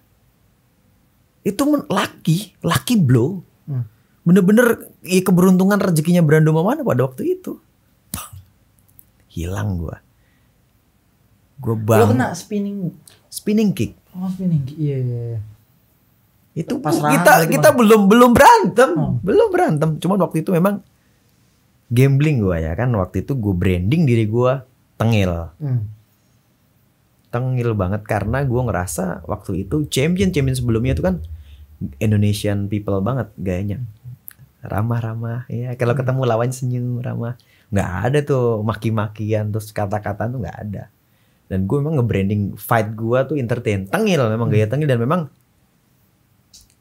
itu laki laki blow bener hmm. bener-bener ya, keberuntungan rezekinya Brando mana pada waktu itu hilang gue gue bang lo kena spinning spinning kick oh spinning kick iya, iya, iya. itu Pas kita kita belum belum berantem oh. belum berantem cuman waktu itu memang gambling gue ya kan waktu itu gue branding diri gue tengil hmm. tengil banget karena gue ngerasa waktu itu champion champion sebelumnya itu kan Indonesian people banget gayanya ramah-ramah ya kalau hmm. ketemu lawan senyum ramah nggak ada tuh maki-makian terus kata kata tuh nggak ada dan gue memang nge-branding fight gue tuh entertain tengil memang gaya hmm. tengil dan memang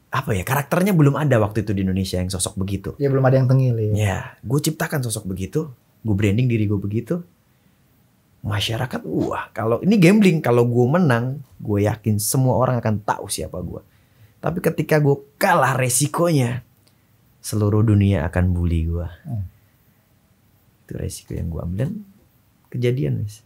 apa ya karakternya belum ada waktu itu di Indonesia yang sosok begitu. Ya belum ada yang tengil ya. Ya, gue ciptakan sosok begitu, gue branding diri gue begitu. Masyarakat, wah kalau ini gambling, kalau gue menang, gue yakin semua orang akan tahu siapa gue. Tapi ketika gue kalah resikonya, seluruh dunia akan bully gue. Hmm. Itu resiko yang gue ambil kejadian mas.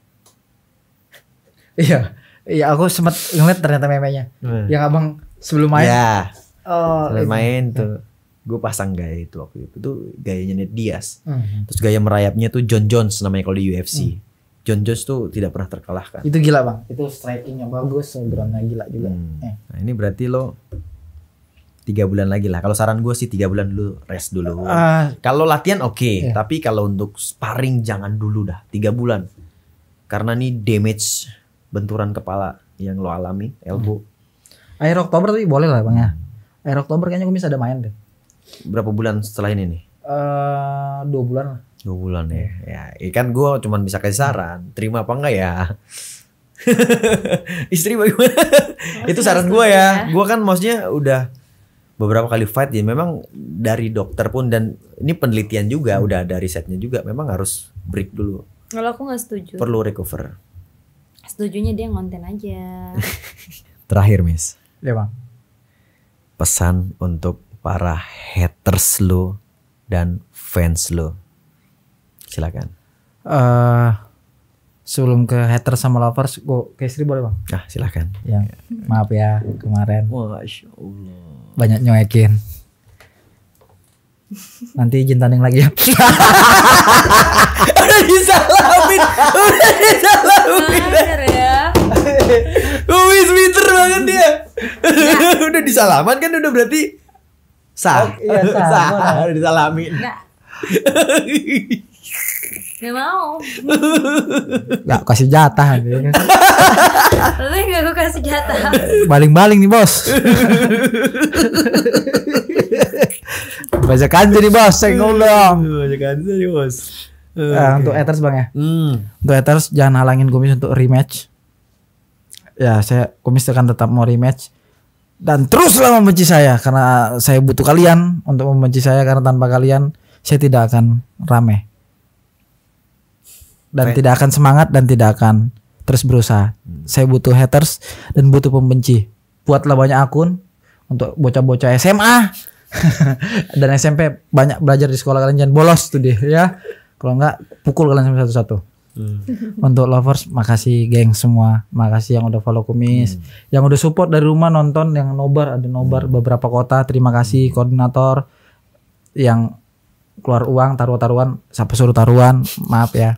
iya, iya aku sempat ngeliat ternyata memenya. Hmm. Yang abang sebelum main. Yeah. Oh, selain itu. tuh hmm. gue pasang gaya itu waktu itu tuh gayanya Ned Diaz. Hmm. Terus gaya merayapnya tuh John Jones namanya kalau di UFC. Hmm. John Jones tuh tidak pernah terkalahkan. Itu gila bang, itu strikingnya bagus, groundnya gila juga. Hmm. Eh. Nah ini berarti lo tiga bulan lagi lah. Kalau saran gue sih tiga bulan dulu rest dulu. Uh, kalau latihan oke, okay. Iya. Yeah. tapi kalau untuk sparring jangan dulu dah tiga bulan. Karena nih damage benturan kepala yang lo alami elbow. Hmm. Akhir Oktober tuh boleh lah bang ya. Hmm akhir eh, Oktober kayaknya gue bisa ada main deh. Berapa bulan setelah ini nih? Uh, dua bulan lah. Dua bulan ya. Iya. Ya, ikan ya gue cuma bisa kasih saran. Terima apa enggak ya? Istri bagaimana? itu saran gue ya. ya. Gue kan maksudnya udah beberapa kali fight ya memang dari dokter pun dan ini penelitian juga hmm. udah ada risetnya juga memang harus break dulu kalau aku nggak setuju perlu recover setujunya dia ngonten aja terakhir miss ya bang pesan untuk para haters lo dan fans lo, Silakan. Uh, sebelum ke haters sama lovers, gue ke istri boleh bang? Ah silakan. Ya, maaf ya kemarin. Masya Allah. Banyak nyuekin. Nanti izin tanding lagi ya. udah disalamin, udah disalamin. Bener ya. Umi pinter banget dia. Nah. udah disalaman kan udah berarti sah. Oh, iya, sah. sah. Nah. Udah disalamin. Nah. Gak mau Gak kasih jatah nih Tapi gak gue kasih jatah Baling-baling nih bos Baca kanji nih bos Senggol dong Baca kanji nih bos uh, eh, okay. Untuk haters bang ya hmm. Untuk haters jangan halangin kumis untuk rematch ya saya kumis akan tetap mau rematch dan teruslah membenci saya karena saya butuh kalian untuk membenci saya karena tanpa kalian saya tidak akan rame dan tidak akan semangat dan tidak akan terus berusaha. Hmm. Saya butuh haters dan butuh pembenci. Buatlah banyak akun untuk bocah-bocah SMA dan SMP banyak belajar di sekolah kalian jangan bolos tuh deh ya. Kalau enggak pukul kalian satu-satu. Hmm. Untuk lovers makasih geng semua, makasih yang udah follow kumis, hmm. yang udah support dari rumah nonton yang nobar ada nobar hmm. beberapa kota. Terima kasih hmm. koordinator yang keluar uang taruh-taruhan, siapa suruh taruhan, maaf ya.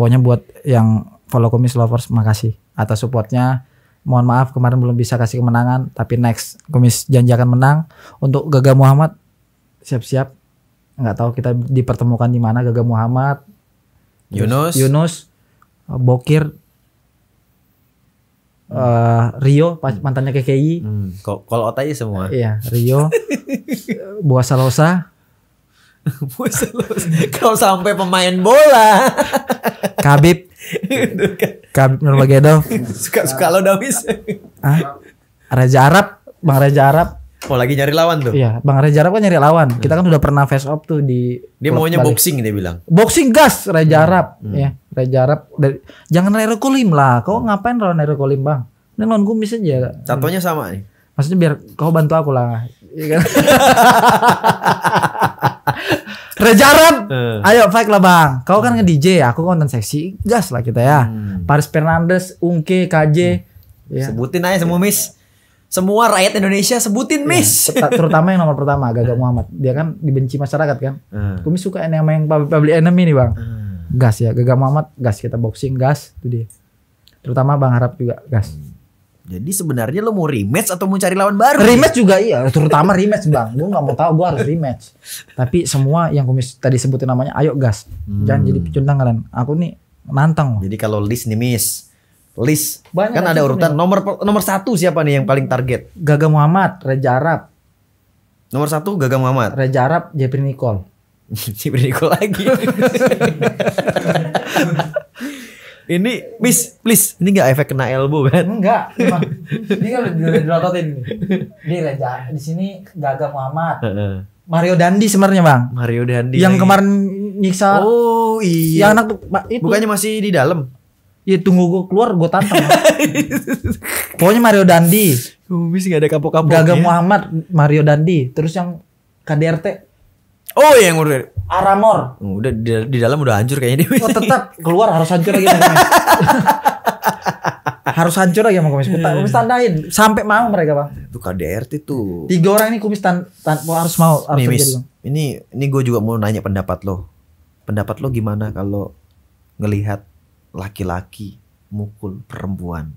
Pokoknya buat yang follow kumis lovers makasih atas supportnya. Mohon maaf kemarin belum bisa kasih kemenangan, tapi next kumis janji akan menang. Untuk Gaga Muhammad siap-siap nggak tahu kita dipertemukan di mana Gaga Muhammad Yunus Yunus uh, Bokir uh, Rio hmm. mantannya KKI hmm. kalau otaknya semua iya Rio Buah Salosa Buah Salosa kalau sampai pemain bola Kabib Kabib Nurmagedov suka suka lo Davis ah? Raja Arab Bang Raja Arab Oh lagi nyari lawan tuh? Iya, Bang Reza Arab kan nyari lawan. Hmm. Kita kan sudah pernah face off tuh di. Dia maunya Bali. boxing dia bilang. Boxing gas Reza hmm, Arab, hmm. hmm. ya Reza Arab. Dari, jangan Nero Kolim lah. Kau ngapain lawan Nero Kolim bang? Ini lawan kumis aja. Contohnya sama nih. Maksudnya biar kau bantu aku lah. Iya kan? Reza Arab, hmm. ayo fight lah bang. Kau kan nge-DJ, aku konten seksi, gas lah kita ya. Hmm. Paris Fernandes, Unke, KJ. Hmm. Ya. Sebutin aja semua miss semua rakyat Indonesia sebutin iya, Miss. terutama yang nomor pertama Gagak Muhammad. Dia kan dibenci masyarakat kan. Hmm. Kumis suka yang yang public enemy nih, Bang. Hmm. Gas ya, Gagak Muhammad gas kita boxing gas itu dia. Terutama Bang Harap juga gas. Hmm. Jadi sebenarnya lo mau rematch atau mau cari lawan baru? Rematch ya? juga iya, terutama rematch bang. Gue nggak mau tahu, gue harus rematch. Tapi semua yang kumis tadi sebutin namanya, ayo gas, hmm. jangan jadi pecundang kalian. Aku nih nantang. Jadi kalau list nih miss, list. Banyak kan ada urutan nih. nomor nomor satu siapa nih yang paling target? Gaga Muhammad, Reja Arab. Nomor satu Gaga Muhammad. Reja Arab, Jepri Nicole. Jepri Nicole lagi. ini please please ini nggak efek kena elbow kan? Enggak, ini kan udah dilototin. Di Reja di sini Gaga Muhammad. Mario Dandi sebenarnya bang. Mario Dandi. Yang kemarin nyiksa. Oh iya. Yang anak itu. Bukannya masih di dalam? Iya tunggu gue keluar gue tantang. Pokoknya Mario Dandi. Kumis gak ada kapok-kapok. Gaga Muhammad, Mario Dandi. Terus yang KDRT. Oh iya yang udah. Aramor. Udah di, di dalam udah hancur kayaknya Oh, tetap keluar harus hancur lagi. harus hancur lagi sama kumis putih. Iya. Kumis tandain sampai mau mereka bang. Itu KDRT tuh. Tiga orang ini kumis tan, tan oh, harus mau harus Nih, Ini ini gue juga mau nanya pendapat lo. Pendapat lo gimana kalau ngelihat laki-laki mukul perempuan.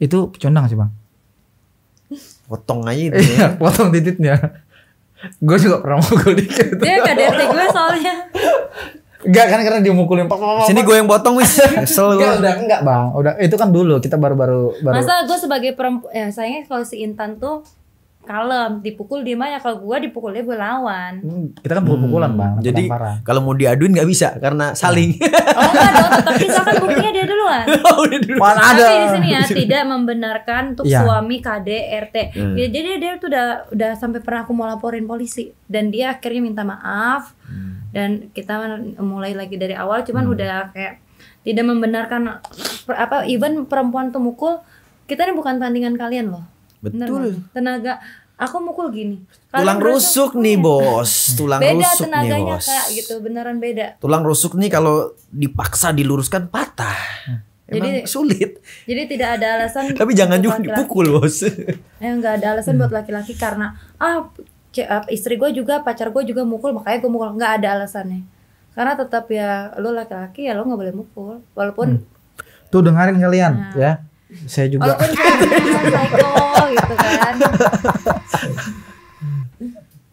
Itu pecundang sih bang. Potong aja itu. Iya, potong titiknya. Gue juga pernah mukul dikit. Dia KDRT gue soalnya. Enggak kan karena dia mukulin pak pak Sini gue yang potong wis. Kesel gue. udah enggak, Bang. Udah itu kan dulu kita baru-baru baru. Masa gue sebagai perempuan ya eh, sayangnya kalau si Intan tuh kalem dipukul dia mana ya, kalau gue dipukulnya dia gue lawan hmm, kita kan pukul-pukulan hmm, bang jadi kalau mau diaduin nggak bisa karena saling hmm. oh enggak dong tapi kita kan buktinya dia duluan oh, tapi ada. di sini ya tidak membenarkan untuk ya. suami KDRT hmm. ya, jadi dia tuh udah udah sampai pernah aku mau laporin polisi dan dia akhirnya minta maaf hmm. dan kita mulai lagi dari awal cuman hmm. udah kayak tidak membenarkan apa even perempuan tuh mukul kita ini bukan tandingan kalian loh Betul. tenaga aku mukul gini. Kalian tulang rusuk nih ya? bos, tulang beda rusuk nih bos. beda tenaganya Kak, gitu beneran beda. Tulang rusuk nih kalau dipaksa diluruskan patah. Emang jadi sulit. Jadi tidak ada alasan. Tapi jangan juga laki dipukul bos. Eh nggak ada alasan buat laki-laki karena ah, ah istri gue juga pacar gue juga mukul makanya gue mukul nggak ada alasannya. Karena tetap ya lo laki-laki ya lo nggak boleh mukul walaupun. Hmm. Tuh dengerin kalian nah. ya saya juga walaupun gitu kan.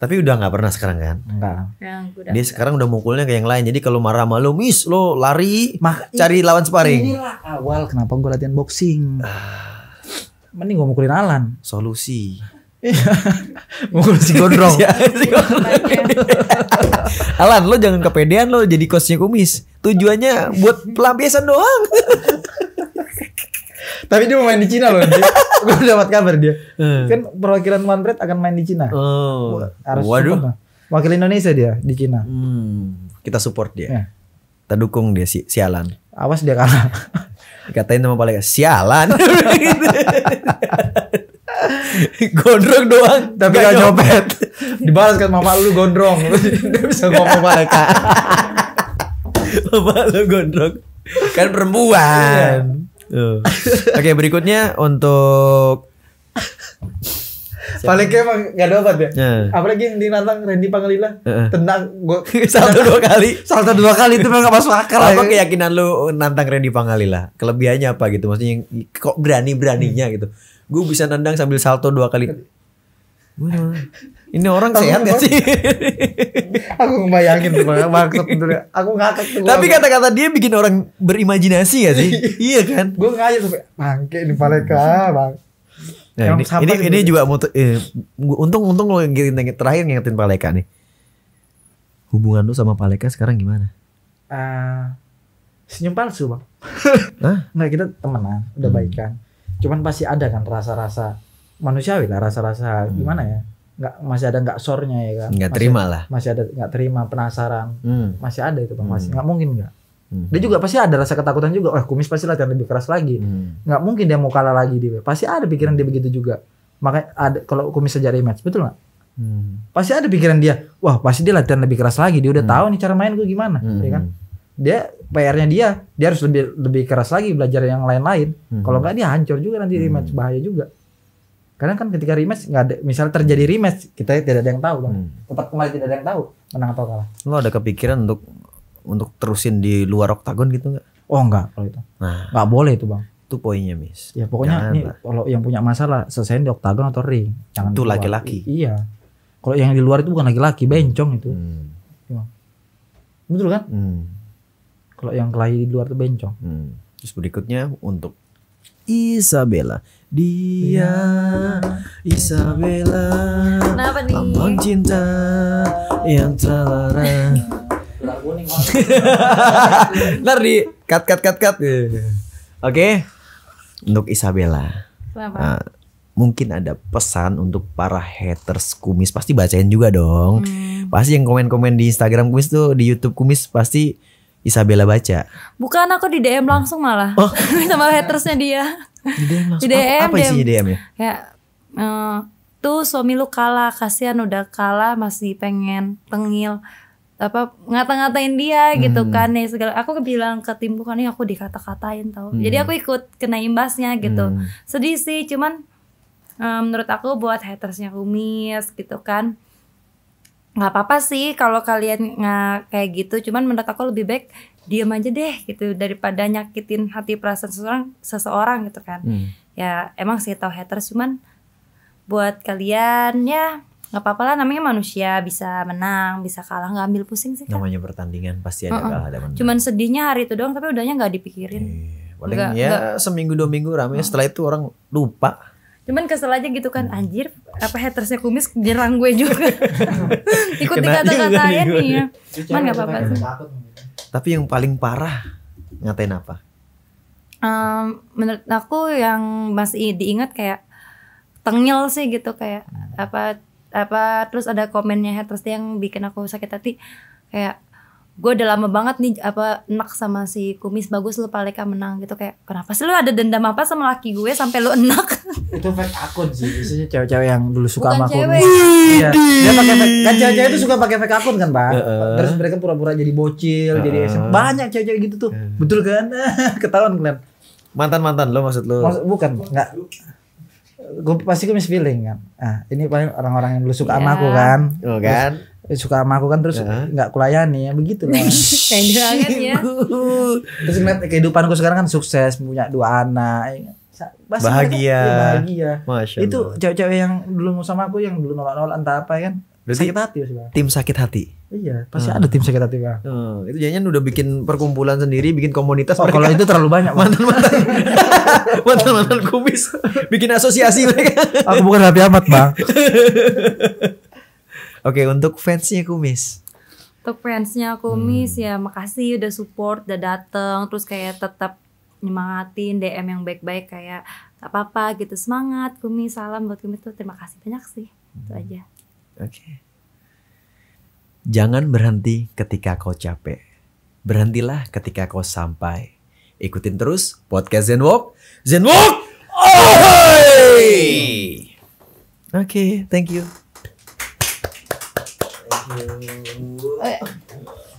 tapi udah nggak pernah sekarang kan? Enggak. Ya, nah, udah dia sekarang udah mukulnya kayak yang lain. Jadi kalau marah malu mis lo lari, Mah, cari lawan sparring. Inilah awal kenapa gue latihan boxing. Mending gue mukulin Alan. Solusi. Mukul si gondrong. Alan, lo jangan kepedean lo jadi kosnya kumis. Tujuannya buat pelampiasan doang. Tapi dia mau main di Cina loh. dia. Gue dapat kabar dia. Hmm. Kan perwakilan Manfred akan main di Cina. Oh. Harus Waduh. Support, Wakil Indonesia dia di Cina. Hmm. Kita support dia. Ya. Kita dukung dia si sialan. Awas dia kalah. Dikatain sama paling sialan. gondrong doang tapi gak, gak nyopet dibalas kan mama lu gondrong dia bisa ngomong mereka. mama lu gondrong kan perempuan iya. Iya. Oke okay, berikutnya untuk Siapa? Paling kayak emang gak ada ya. Yeah. Apalagi yang nantang Randy Pangalila. Uh-uh. Iya. Tendang satu salto dua kali. salto dua kali itu memang gak masuk akal. Apa ya. keyakinan lu nantang Randy Pangalila? Kelebihannya apa gitu? Maksudnya kok berani-beraninya hmm. gitu. Gue bisa nendang sambil salto dua kali. Ini orang sehat gak sih? aku ngebayangin tuh maksud Aku ngakak tuh. Tapi kata-kata dia bikin orang berimajinasi gak sih? iya kan? Gue ngajak sampai bangke nih paleka bang. Nah, ini ini, ini juga eh, untung untung lo ngingetin terakhir ngingetin paleka nih. Hubungan lu sama paleka sekarang gimana? Uh, senyum palsu bang. Hah? nah kita temenan, udah hmm. baikan. Cuman pasti ada kan rasa-rasa manusiawi lah rasa-rasa hmm. gimana ya nggak masih ada nggak sornya ya kan nggak terima lah masih ada nggak terima penasaran hmm. masih ada itu masih hmm. nggak mungkin nggak hmm. dia juga pasti ada rasa ketakutan juga wah oh, kumis pasti latihan lebih keras lagi hmm. nggak mungkin dia mau kalah lagi dia pasti ada pikiran dia begitu juga makanya ada kalau kumis sejarah match betul nggak hmm. pasti ada pikiran dia wah pasti dia latihan lebih keras lagi dia udah hmm. tahu nih cara main gue gimana hmm. ya kan dia PR-nya dia dia harus lebih lebih keras lagi belajar yang lain-lain hmm. kalau nggak dia hancur juga nanti hmm. rematch bahaya juga karena kan ketika rematch nggak ada, misal terjadi rematch kita tidak ada yang tahu bang. Hmm. Tempat kemarin tidak ada yang tahu menang atau kalah. Lo ada kepikiran untuk untuk terusin di luar oktagon gitu nggak? Oh nggak kalau itu. Nah. Nggak boleh itu bang. Itu poinnya miss. Ya pokoknya ini kalau yang punya masalah selesaiin di oktagon atau ring. Jangan itu laki-laki. Iya. Kalau yang di luar itu bukan laki-laki, bencong itu. Hmm. Iya, Betul kan? Hmm. Kalau yang kelahi di luar itu bencong. Hmm. Terus berikutnya untuk Isabella. Dia Isabella Kenapa Lambang cinta yang terlarang Ntar di cut cut cut cut Oke Untuk Isabella ah, mungkin ada pesan untuk para haters kumis pasti bacain juga dong hmm. pasti yang komen-komen di Instagram kumis tuh di YouTube kumis pasti Isabella baca? Bukan aku di DM langsung malah oh. sama hatersnya dia. Di DM langsung. Di DM, apa, apa isinya DM ya? Ya uh, tuh suami lu kalah, kasihan udah kalah masih pengen tengil apa ngata-ngatain dia gitu hmm. gitu kan nih segala aku bilang ke timku kan aku dikata-katain tau hmm. jadi aku ikut kena imbasnya gitu hmm. sedih sih cuman um, menurut aku buat hatersnya kumis gitu kan nggak apa-apa sih kalau kalian nggak kayak gitu cuman menurut aku lebih baik diam aja deh gitu daripada nyakitin hati perasaan seseorang seseorang gitu kan hmm. ya emang sih tau haters cuman buat kalian ya nggak apa-apa lah namanya manusia bisa menang bisa kalah nggak ambil pusing sih kan? namanya pertandingan pasti ada uh -uh. kalah ada menang cuman sedihnya hari itu doang tapi udahnya nggak dipikirin eh, paling ya enggak. seminggu dua minggu rame setelah itu orang lupa cuman kesel aja gitu kan anjir apa hatersnya kumis nyerang gue juga ikut kata katain nih ya cuman nggak apa-apa sih tapi yang paling parah ngatain apa um, menurut aku yang masih diingat kayak tengil sih gitu kayak apa apa terus ada komennya haters yang bikin aku sakit hati kayak gue udah lama banget nih apa enak sama si kumis bagus lu paleka menang gitu kayak kenapa sih lu ada dendam apa sama laki gue sampai lu enak itu fake akun sih biasanya cewek-cewek yang dulu suka Bukan sama cewek. kumis iya. dia pakai kan cewek-cewek itu suka pakai fake akun kan pak uh, uh. terus mereka pura-pura jadi bocil uh, jadi SM. banyak cewek-cewek gitu tuh uh. betul kan ketahuan kalian mantan mantan lo maksud lo maksud, bukan nggak gue pasti kumis feeling kan ah ini paling orang-orang yang dulu suka yeah. sama aku kan oh, kan Eh, suka sama aku kan terus ya. nggak ya. kulayani ya begitu lah gitu ya terus ngeliat kehidupanku sekarang kan sukses punya dua anak Bahasa ya. bahagia ya bahagia Masya itu cewek-cewek yang dulu sama aku yang dulu nolak-nolak entah apa ya kan Berarti sakit hati sih, Tim sakit hati. Iya, pasti hmm. ada tim sakit hati, kan Hmm, itu jadinya udah bikin perkumpulan sendiri, bikin komunitas. Oh, kalau itu terlalu banyak, mantan-mantan. mantan-mantan kumis. Bikin asosiasi mereka. Aku bukan Raffi amat Bang. Oke, okay, untuk fansnya Kumis. Untuk fansnya Kumis hmm. ya makasih udah support, udah dateng, terus kayak tetap nyemangatin DM yang baik-baik kayak gak apa-apa gitu semangat Kumis salam buat Kumis tuh terima kasih banyak sih hmm. itu aja. Oke. Okay. Jangan berhenti ketika kau capek. Berhentilah ketika kau sampai. Ikutin terus podcast Zenwalk. Zenwalk! Oke, okay, thank you. Okay.